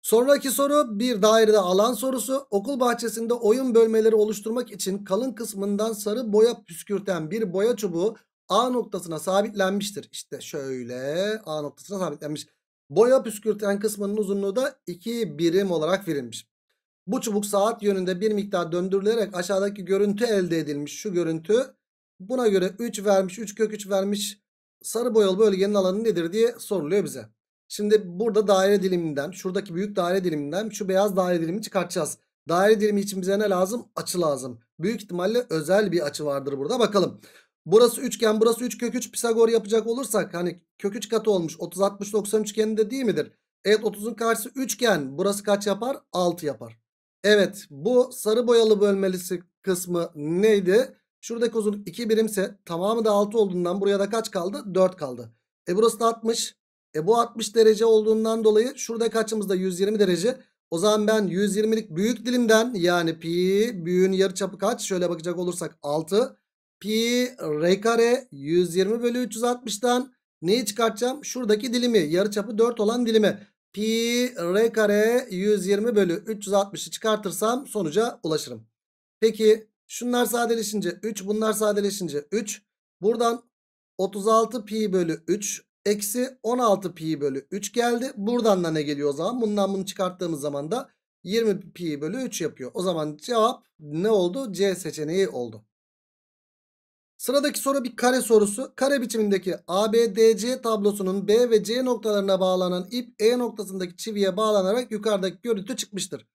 Sonraki soru bir dairede alan sorusu. Okul bahçesinde oyun bölmeleri oluşturmak için kalın kısmından sarı boya püskürten bir boya çubuğu A noktasına sabitlenmiştir. İşte şöyle A noktasına sabitlenmiş. Boya püskürten kısmının uzunluğu da 2 birim olarak verilmiş. Bu çubuk saat yönünde bir miktar döndürülerek aşağıdaki görüntü elde edilmiş. Şu görüntü buna göre 3 vermiş 3 kök 3 vermiş sarı boyalı bölgenin alanı nedir diye soruluyor bize. Şimdi burada daire diliminden şuradaki büyük daire diliminden şu beyaz daire dilimi çıkartacağız. Daire dilimi için bize ne lazım? Açı lazım. Büyük ihtimalle özel bir açı vardır burada. Bakalım. Burası üçgen burası 3 kök 3 Pisagor yapacak olursak hani kök 3 katı olmuş 30 60 90 üçgeninde değil midir? Evet 30'un karşısı üçgen burası kaç yapar? 6 yapar. Evet bu sarı boyalı bölmelisi kısmı neydi? Şuradaki uzunluk 2 birimse tamamı da 6 olduğundan buraya da kaç kaldı? 4 kaldı. E burası da 60. E bu 60 derece olduğundan dolayı şuradaki açımızda 120 derece. O zaman ben 120'lik büyük dilimden yani pi büyüğün yarıçapı kaç? Şöyle bakacak olursak 6. Pi r kare 120 bölü 360'dan neyi çıkartacağım? Şuradaki dilimi yarıçapı 4 olan dilimi. Pi r kare 120 bölü 360'ı çıkartırsam sonuca ulaşırım. Peki şunlar sadeleşince 3 bunlar sadeleşince 3. Buradan 36 pi bölü 3 eksi 16 pi bölü 3 geldi. Buradan da ne geliyor o zaman? Bundan bunu çıkarttığımız zaman da 20 pi bölü 3 yapıyor. O zaman cevap ne oldu? C seçeneği oldu. Sıradaki soru bir kare sorusu. Kare biçimindeki ABDC tablosunun B ve C noktalarına bağlanan ip E noktasındaki çiviye bağlanarak yukarıdaki görüntü çıkmıştır.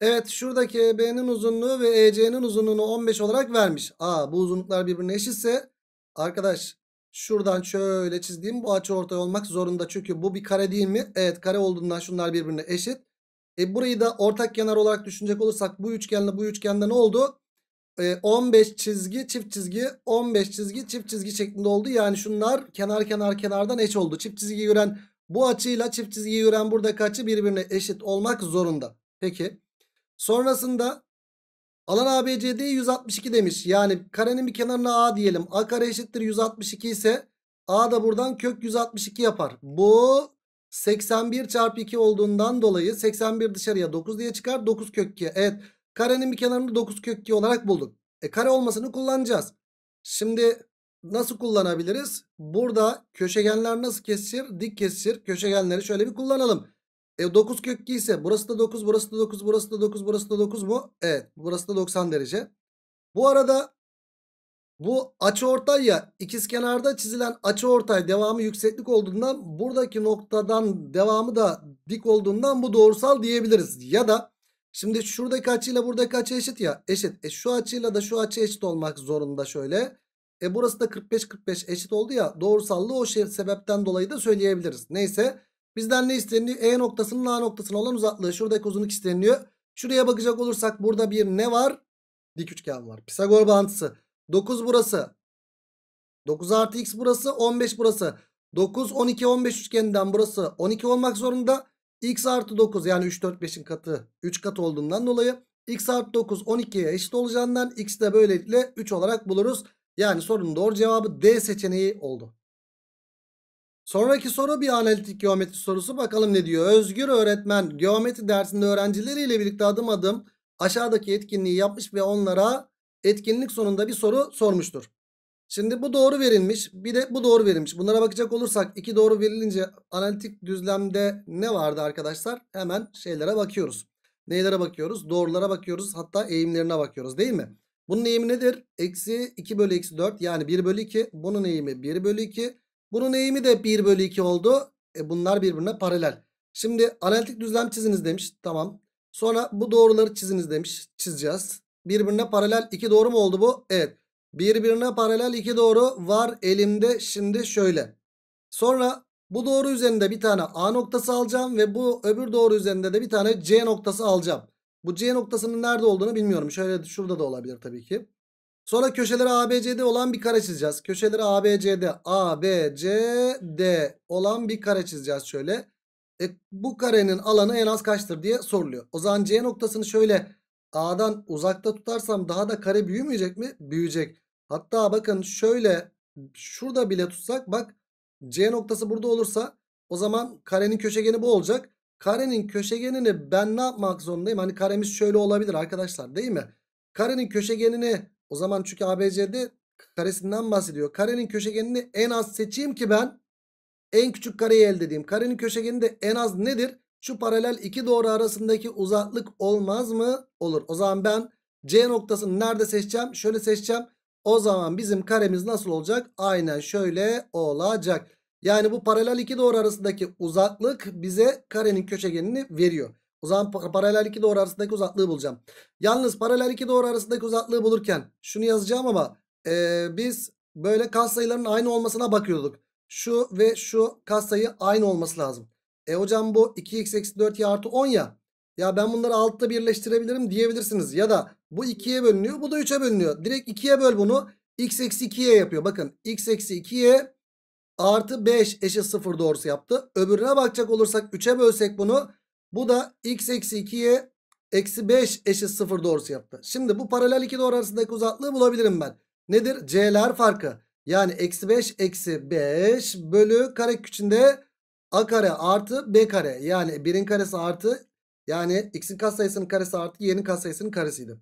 Evet şuradaki EB'nin uzunluğu ve EC'nin uzunluğunu 15 olarak vermiş. Aa bu uzunluklar birbirine eşitse arkadaş şuradan şöyle çizdiğim bu açı ortay olmak zorunda. Çünkü bu bir kare değil mi? Evet kare olduğundan şunlar birbirine eşit. E burayı da ortak kenar olarak düşünecek olursak bu üçgenle bu üçgende ne oldu? 15 ee, çizgi çift çizgi 15 çizgi çift çizgi şeklinde oldu. Yani şunlar kenar kenar kenardan eş oldu. Çift çizgi gören bu açıyla çift çizgi gören buradaki kaçı birbirine eşit olmak zorunda. Peki sonrasında alan ABCD 162 demiş. Yani karenin bir kenarına A diyelim. A kare eşittir 162 ise A da buradan kök 162 yapar. Bu 81 çarpı 2 olduğundan dolayı 81 dışarıya 9 diye çıkar. 9 kök 2. Evet Karenin bir kenarını 9 kök 2 olarak bulduk. E kare olmasını kullanacağız. Şimdi nasıl kullanabiliriz? Burada köşegenler nasıl kesişir? Dik kesişir. Köşegenleri şöyle bir kullanalım. E 9 kök 2 ise burası da 9, burası da 9, burası da 9, burası da 9 mu? Evet. Burası da 90 derece. Bu arada bu açıortay ya ikizkenarda çizilen açıortay devamı yükseklik olduğundan buradaki noktadan devamı da dik olduğundan bu doğrusal diyebiliriz. Ya da Şimdi şuradaki açıyla buradaki açı eşit ya. Eşit. E şu açıyla da şu açı eşit olmak zorunda şöyle. E burası da 45-45 eşit oldu ya. Doğrusallığı o şey, sebepten dolayı da söyleyebiliriz. Neyse. Bizden ne isteniyor? E noktasının A noktasına olan uzaklığı. Şuradaki uzunluk isteniyor. Şuraya bakacak olursak burada bir ne var? Dik üçgen var. Pisagor bağıntısı. 9 burası. 9 artı x burası. 15 burası. 9, 12, 15 üçgeninden burası 12 olmak zorunda x artı 9 yani 3 4 5'in katı 3 kat olduğundan dolayı x artı 9 12'ye eşit olacağından x de böylelikle 3 olarak buluruz. Yani sorunun doğru cevabı D seçeneği oldu. Sonraki soru bir analitik geometri sorusu. Bakalım ne diyor? Özgür öğretmen geometri dersinde öğrencileriyle birlikte adım adım aşağıdaki etkinliği yapmış ve onlara etkinlik sonunda bir soru sormuştur. Şimdi bu doğru verilmiş. Bir de bu doğru verilmiş. Bunlara bakacak olursak iki doğru verilince analitik düzlemde ne vardı arkadaşlar? Hemen şeylere bakıyoruz. Neylere bakıyoruz? Doğrulara bakıyoruz. Hatta eğimlerine bakıyoruz değil mi? Bunun eğimi nedir? Eksi 2 bölü eksi 4 yani 1 bölü 2. Bunun eğimi 1 bölü 2. Bunun eğimi de 1 bölü 2 oldu. E bunlar birbirine paralel. Şimdi analitik düzlem çiziniz demiş. Tamam. Sonra bu doğruları çiziniz demiş. Çizeceğiz. Birbirine paralel iki doğru mu oldu bu? Evet. Birbirine paralel iki doğru var elimde şimdi şöyle. Sonra bu doğru üzerinde bir tane A noktası alacağım ve bu öbür doğru üzerinde de bir tane C noktası alacağım. Bu C noktasının nerede olduğunu bilmiyorum. Şöyle şurada da olabilir tabii ki. Sonra köşeleri ABC'de olan bir kare çizeceğiz. Köşeleri ABC'de ABCD olan bir kare çizeceğiz şöyle. E, bu karenin alanı en az kaçtır diye soruluyor. O zaman C noktasını şöyle A'dan uzakta tutarsam daha da kare büyümeyecek mi? Büyüyecek. Hatta bakın şöyle şurada bile tutsak bak C noktası burada olursa o zaman karenin köşegeni bu olacak. Karenin köşegenini ben ne yapmak zorundayım? Hani karemiz şöyle olabilir arkadaşlar değil mi? Karenin köşegenini o zaman çünkü ABC'de karesinden bahsediyor. Karenin köşegenini en az seçeyim ki ben en küçük kareyi elde edeyim. Karenin köşegeni de en az nedir? Şu paralel iki doğru arasındaki uzaklık olmaz mı? Olur. O zaman ben C noktasını nerede seçeceğim? Şöyle seçeceğim. O zaman bizim karemiz nasıl olacak? Aynen şöyle olacak. Yani bu paralel iki doğru arasındaki uzaklık bize karenin köşegenini veriyor. O zaman paralel iki doğru arasındaki uzaklığı bulacağım. Yalnız paralel iki doğru arasındaki uzaklığı bulurken şunu yazacağım ama e, biz böyle kas sayılarının aynı olmasına bakıyorduk. Şu ve şu kas sayı aynı olması lazım. E hocam bu 2x eksi 4y artı 10 ya. Ya ben bunları altta birleştirebilirim diyebilirsiniz. Ya da bu 2'ye bölünüyor bu da 3'e bölünüyor. Direkt 2'ye böl bunu. X eksi 2'ye yapıyor. Bakın X eksi 2'ye artı 5 eşit 0 doğrusu yaptı. Öbürüne bakacak olursak 3'e bölsek bunu. Bu da X eksi 2'ye eksi 5 eşit 0 doğrusu yaptı. Şimdi bu paralel iki doğru arasındaki uzaklığı bulabilirim ben. Nedir? C'ler farkı. Yani eksi 5 eksi 5 bölü kare küçünde a kare artı b kare. Yani 1'in karesi artı yani x'in katsayısının karesi artı y'nin katsayısının karesiydi.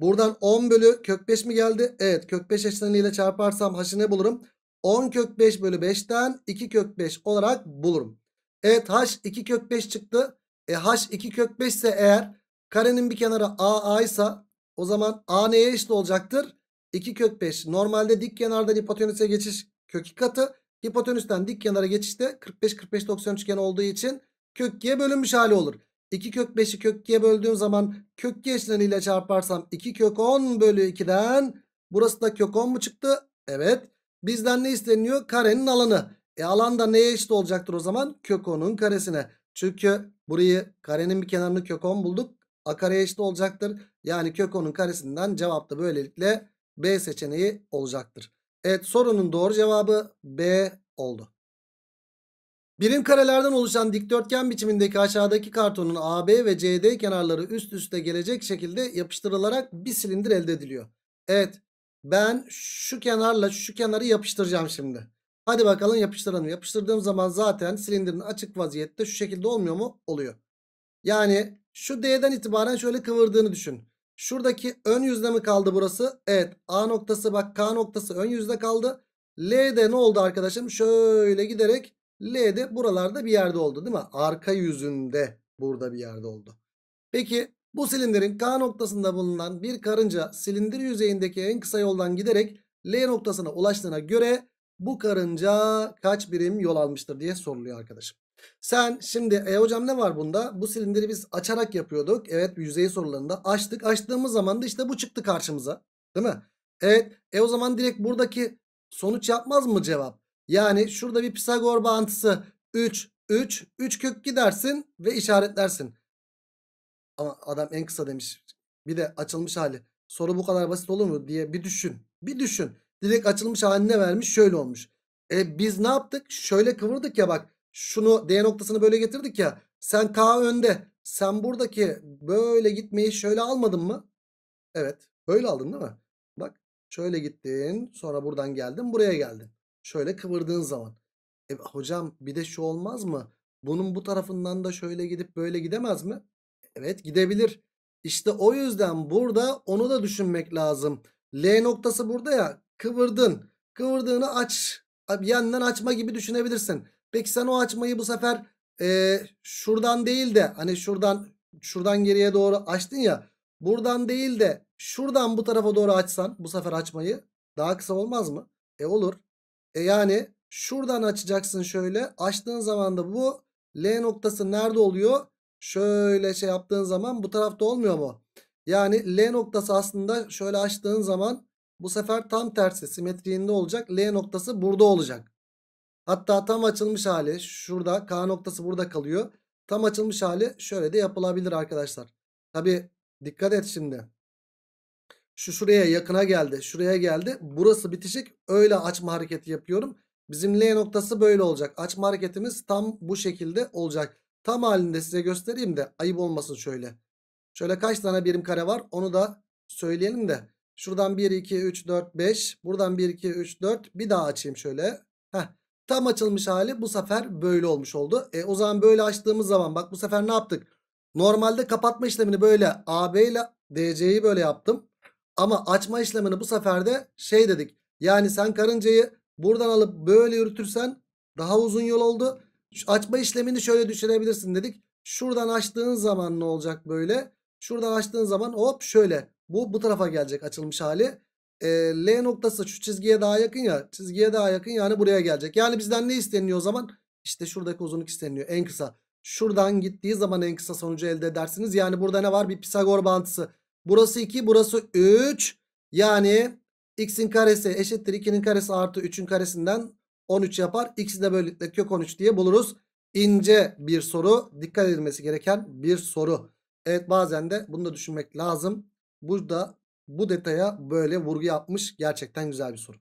Buradan 10 bölü kök 5 mi geldi? Evet kök 5 eşleniğiyle çarparsam h'ı ne bulurum? 10 kök 5 bölü 5'ten 2 kök 5 olarak bulurum. Evet h 2 kök 5 çıktı. E h 2 kök 5 ise eğer karenin bir kenarı a a ise o zaman a neye eşit olacaktır? 2 kök 5. Normalde dik kenardan hipotenüse geçiş kök 2 katı. Hipotenüsten dik kenara geçişte 45 45 90 üçgen olduğu için kök 2'ye bölünmüş hali olur. 2 kök 5'i kök 2'ye böldüğüm zaman kök 2 eşleniyle çarparsam 2 kök 10 bölü 2'den burası da kök 10 mu çıktı? Evet. Bizden ne isteniyor? Karenin alanı. E alan da neye eşit olacaktır o zaman? Kök 10'un karesine. Çünkü burayı karenin bir kenarını kök 10 bulduk. A kareye eşit olacaktır. Yani kök 10'un karesinden cevap da böylelikle B seçeneği olacaktır. Evet sorunun doğru cevabı B oldu. Birim karelerden oluşan dikdörtgen biçimindeki aşağıdaki kartonun AB ve CD kenarları üst üste gelecek şekilde yapıştırılarak bir silindir elde ediliyor. Evet ben şu kenarla şu kenarı yapıştıracağım şimdi. Hadi bakalım yapıştıralım. Yapıştırdığım zaman zaten silindirin açık vaziyette şu şekilde olmuyor mu? Oluyor. Yani şu D'den itibaren şöyle kıvırdığını düşün. Şuradaki ön yüzde mi kaldı burası? Evet A noktası bak K noktası ön yüzde kaldı. L'de ne oldu arkadaşım? Şöyle giderek L de buralarda bir yerde oldu değil mi? Arka yüzünde burada bir yerde oldu. Peki bu silindirin K noktasında bulunan bir karınca silindir yüzeyindeki en kısa yoldan giderek L noktasına ulaştığına göre bu karınca kaç birim yol almıştır diye soruluyor arkadaşım. Sen şimdi e hocam ne var bunda? Bu silindiri biz açarak yapıyorduk. Evet yüzey sorularında açtık. Açtığımız zaman da işte bu çıktı karşımıza. Değil mi? Evet. E o zaman direkt buradaki sonuç yapmaz mı cevap? Yani şurada bir Pisagor bağıntısı 3 3 3 kök gidersin ve işaretlersin. Ama adam en kısa demiş. Bir de açılmış hali. Soru bu kadar basit olur mu diye bir düşün. Bir düşün. Direkt açılmış haline vermiş şöyle olmuş. E biz ne yaptık? Şöyle kıvırdık ya bak. Şunu D noktasını böyle getirdik ya. Sen K önde. Sen buradaki böyle gitmeyi şöyle almadın mı? Evet. Böyle aldın değil mi? Bak şöyle gittin. Sonra buradan geldin. Buraya geldin. Şöyle kıvırdığın zaman. E, hocam bir de şu olmaz mı? Bunun bu tarafından da şöyle gidip böyle gidemez mi? Evet gidebilir. İşte o yüzden burada onu da düşünmek lazım. L noktası burada ya kıvırdın. Kıvırdığını aç. Yandan açma gibi düşünebilirsin. Peki sen o açmayı bu sefer e, şuradan değil de hani şuradan şuradan geriye doğru açtın ya. Buradan değil de şuradan bu tarafa doğru açsan bu sefer açmayı daha kısa olmaz mı? E olur. E yani şuradan açacaksın şöyle. Açtığın zaman da bu L noktası nerede oluyor? Şöyle şey yaptığın zaman bu tarafta olmuyor mu? Yani L noktası aslında şöyle açtığın zaman bu sefer tam tersi simetriğinde olacak. L noktası burada olacak. Hatta tam açılmış hali şurada K noktası burada kalıyor. Tam açılmış hali şöyle de yapılabilir arkadaşlar. Tabi dikkat et şimdi. Şu şuraya yakına geldi. Şuraya geldi. Burası bitişik. Öyle açma hareketi yapıyorum. Bizim L noktası böyle olacak. Açma hareketimiz tam bu şekilde olacak. Tam halinde size göstereyim de ayıp olmasın şöyle. Şöyle kaç tane birim kare var onu da söyleyelim de. Şuradan 1, 2, 3, 4, 5. Buradan 1, 2, 3, 4. Bir daha açayım şöyle. Heh. Tam açılmış hali bu sefer böyle olmuş oldu. E, o zaman böyle açtığımız zaman bak bu sefer ne yaptık? Normalde kapatma işlemini böyle AB ile DC'yi böyle yaptım. Ama açma işlemini bu sefer de şey dedik. Yani sen karıncayı buradan alıp böyle yürütürsen daha uzun yol oldu. Şu açma işlemini şöyle düşünebilirsin dedik. Şuradan açtığın zaman ne olacak böyle? Şuradan açtığın zaman hop şöyle. Bu bu tarafa gelecek açılmış hali. E, L noktası şu çizgiye daha yakın ya. Çizgiye daha yakın yani buraya gelecek. Yani bizden ne isteniyor o zaman? İşte şuradaki uzunluk isteniyor en kısa. Şuradan gittiği zaman en kısa sonucu elde edersiniz. Yani burada ne var? Bir Pisagor bağıntısı. Burası 2 burası 3. Yani x'in karesi eşittir 2'nin karesi artı 3'ün karesinden 13 yapar. X'i de böylelikle kök 13 diye buluruz. İnce bir soru. Dikkat edilmesi gereken bir soru. Evet bazen de bunu da düşünmek lazım. Burada bu detaya böyle vurgu yapmış. Gerçekten güzel bir soru.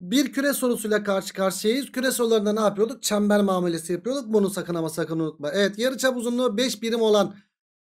Bir küre sorusuyla karşı karşıyayız. Küre sorularında ne yapıyorduk? Çember muamelesi yapıyorduk. Bunu sakın ama sakın unutma. Evet yarıçap uzunluğu 5 birim olan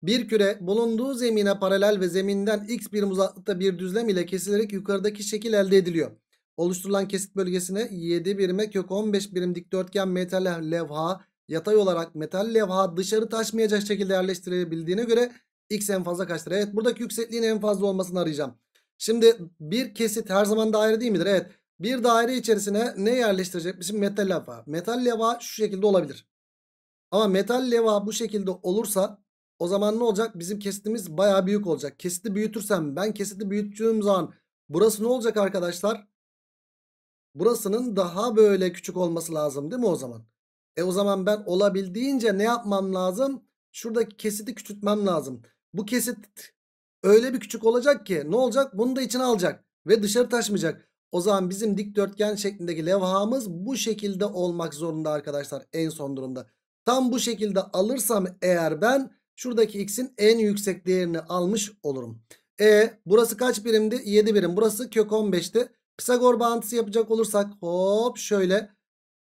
bir küre bulunduğu zemine paralel ve zeminden x birim uzaklıkta bir düzlem ile kesilerek yukarıdaki şekil elde ediliyor. Oluşturulan kesit bölgesine 7 birim kök 15 birim dikdörtgen metal levha yatay olarak metal levha dışarı taşmayacak şekilde yerleştirebildiğine göre x en fazla kaçtır? Evet buradaki yüksekliğin en fazla olmasını arayacağım. Şimdi bir kesit her zaman daire değil midir? Evet. Bir daire içerisine ne yerleştirecekmişim? Metal levha. Metal levha şu şekilde olabilir. Ama metal levha bu şekilde olursa o zaman ne olacak? Bizim kesitimiz baya büyük olacak. Kesiti büyütürsem ben kesiti büyüttüğüm zaman burası ne olacak arkadaşlar? Burasının daha böyle küçük olması lazım değil mi o zaman? E o zaman ben olabildiğince ne yapmam lazım? Şuradaki kesiti küçültmem lazım. Bu kesit öyle bir küçük olacak ki ne olacak? Bunu da içine alacak ve dışarı taşmayacak. O zaman bizim dikdörtgen şeklindeki levhamız bu şekilde olmak zorunda arkadaşlar en son durumda. Tam bu şekilde alırsam eğer ben Şuradaki x'in en yüksek değerini almış olurum. E burası kaç birimdi? 7 birim. Burası kök 15'ti. Pisagor bağıntısı yapacak olursak hop şöyle.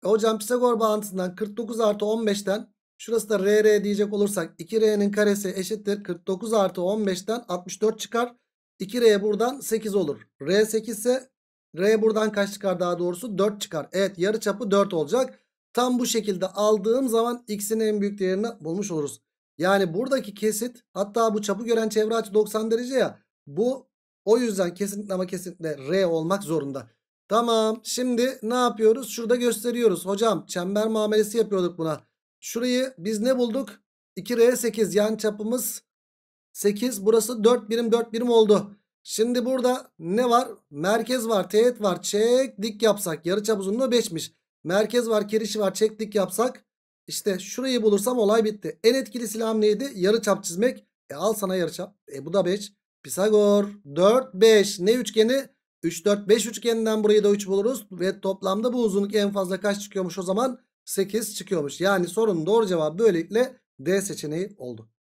E, hocam Pisagor bağıntısından 49 artı 15'ten şurası da rr diyecek olursak 2r'nin karesi eşittir. 49 artı 15'ten 64 çıkar. 2r buradan 8 olur. r 8 ise r buradan kaç çıkar daha doğrusu? 4 çıkar. Evet yarı çapı 4 olacak. Tam bu şekilde aldığım zaman x'in en büyük değerini bulmuş oluruz. Yani buradaki kesit hatta bu çapı gören çevre açı 90 derece ya. Bu o yüzden kesinlikle ama kesinlikle R olmak zorunda. Tamam şimdi ne yapıyoruz? Şurada gösteriyoruz. Hocam çember muamelesi yapıyorduk buna. Şurayı biz ne bulduk? 2R8 yan çapımız 8. Burası 4 birim 4 birim oldu. Şimdi burada ne var? Merkez var, teğet var. Çek dik yapsak. Yarı çap uzunluğu 5'miş. Merkez var, kirişi var. Çek dik yapsak. İşte şurayı bulursam olay bitti. En etkili silah neydi? Yarı çap çizmek. E al sana yarı çap. E bu da 5. Pisagor 4 5. Ne üçgeni? 3 4 5 üçgeninden burayı da 3 buluruz. Ve toplamda bu uzunluk en fazla kaç çıkıyormuş o zaman? 8 çıkıyormuş. Yani sorunun doğru cevabı böylelikle D seçeneği oldu.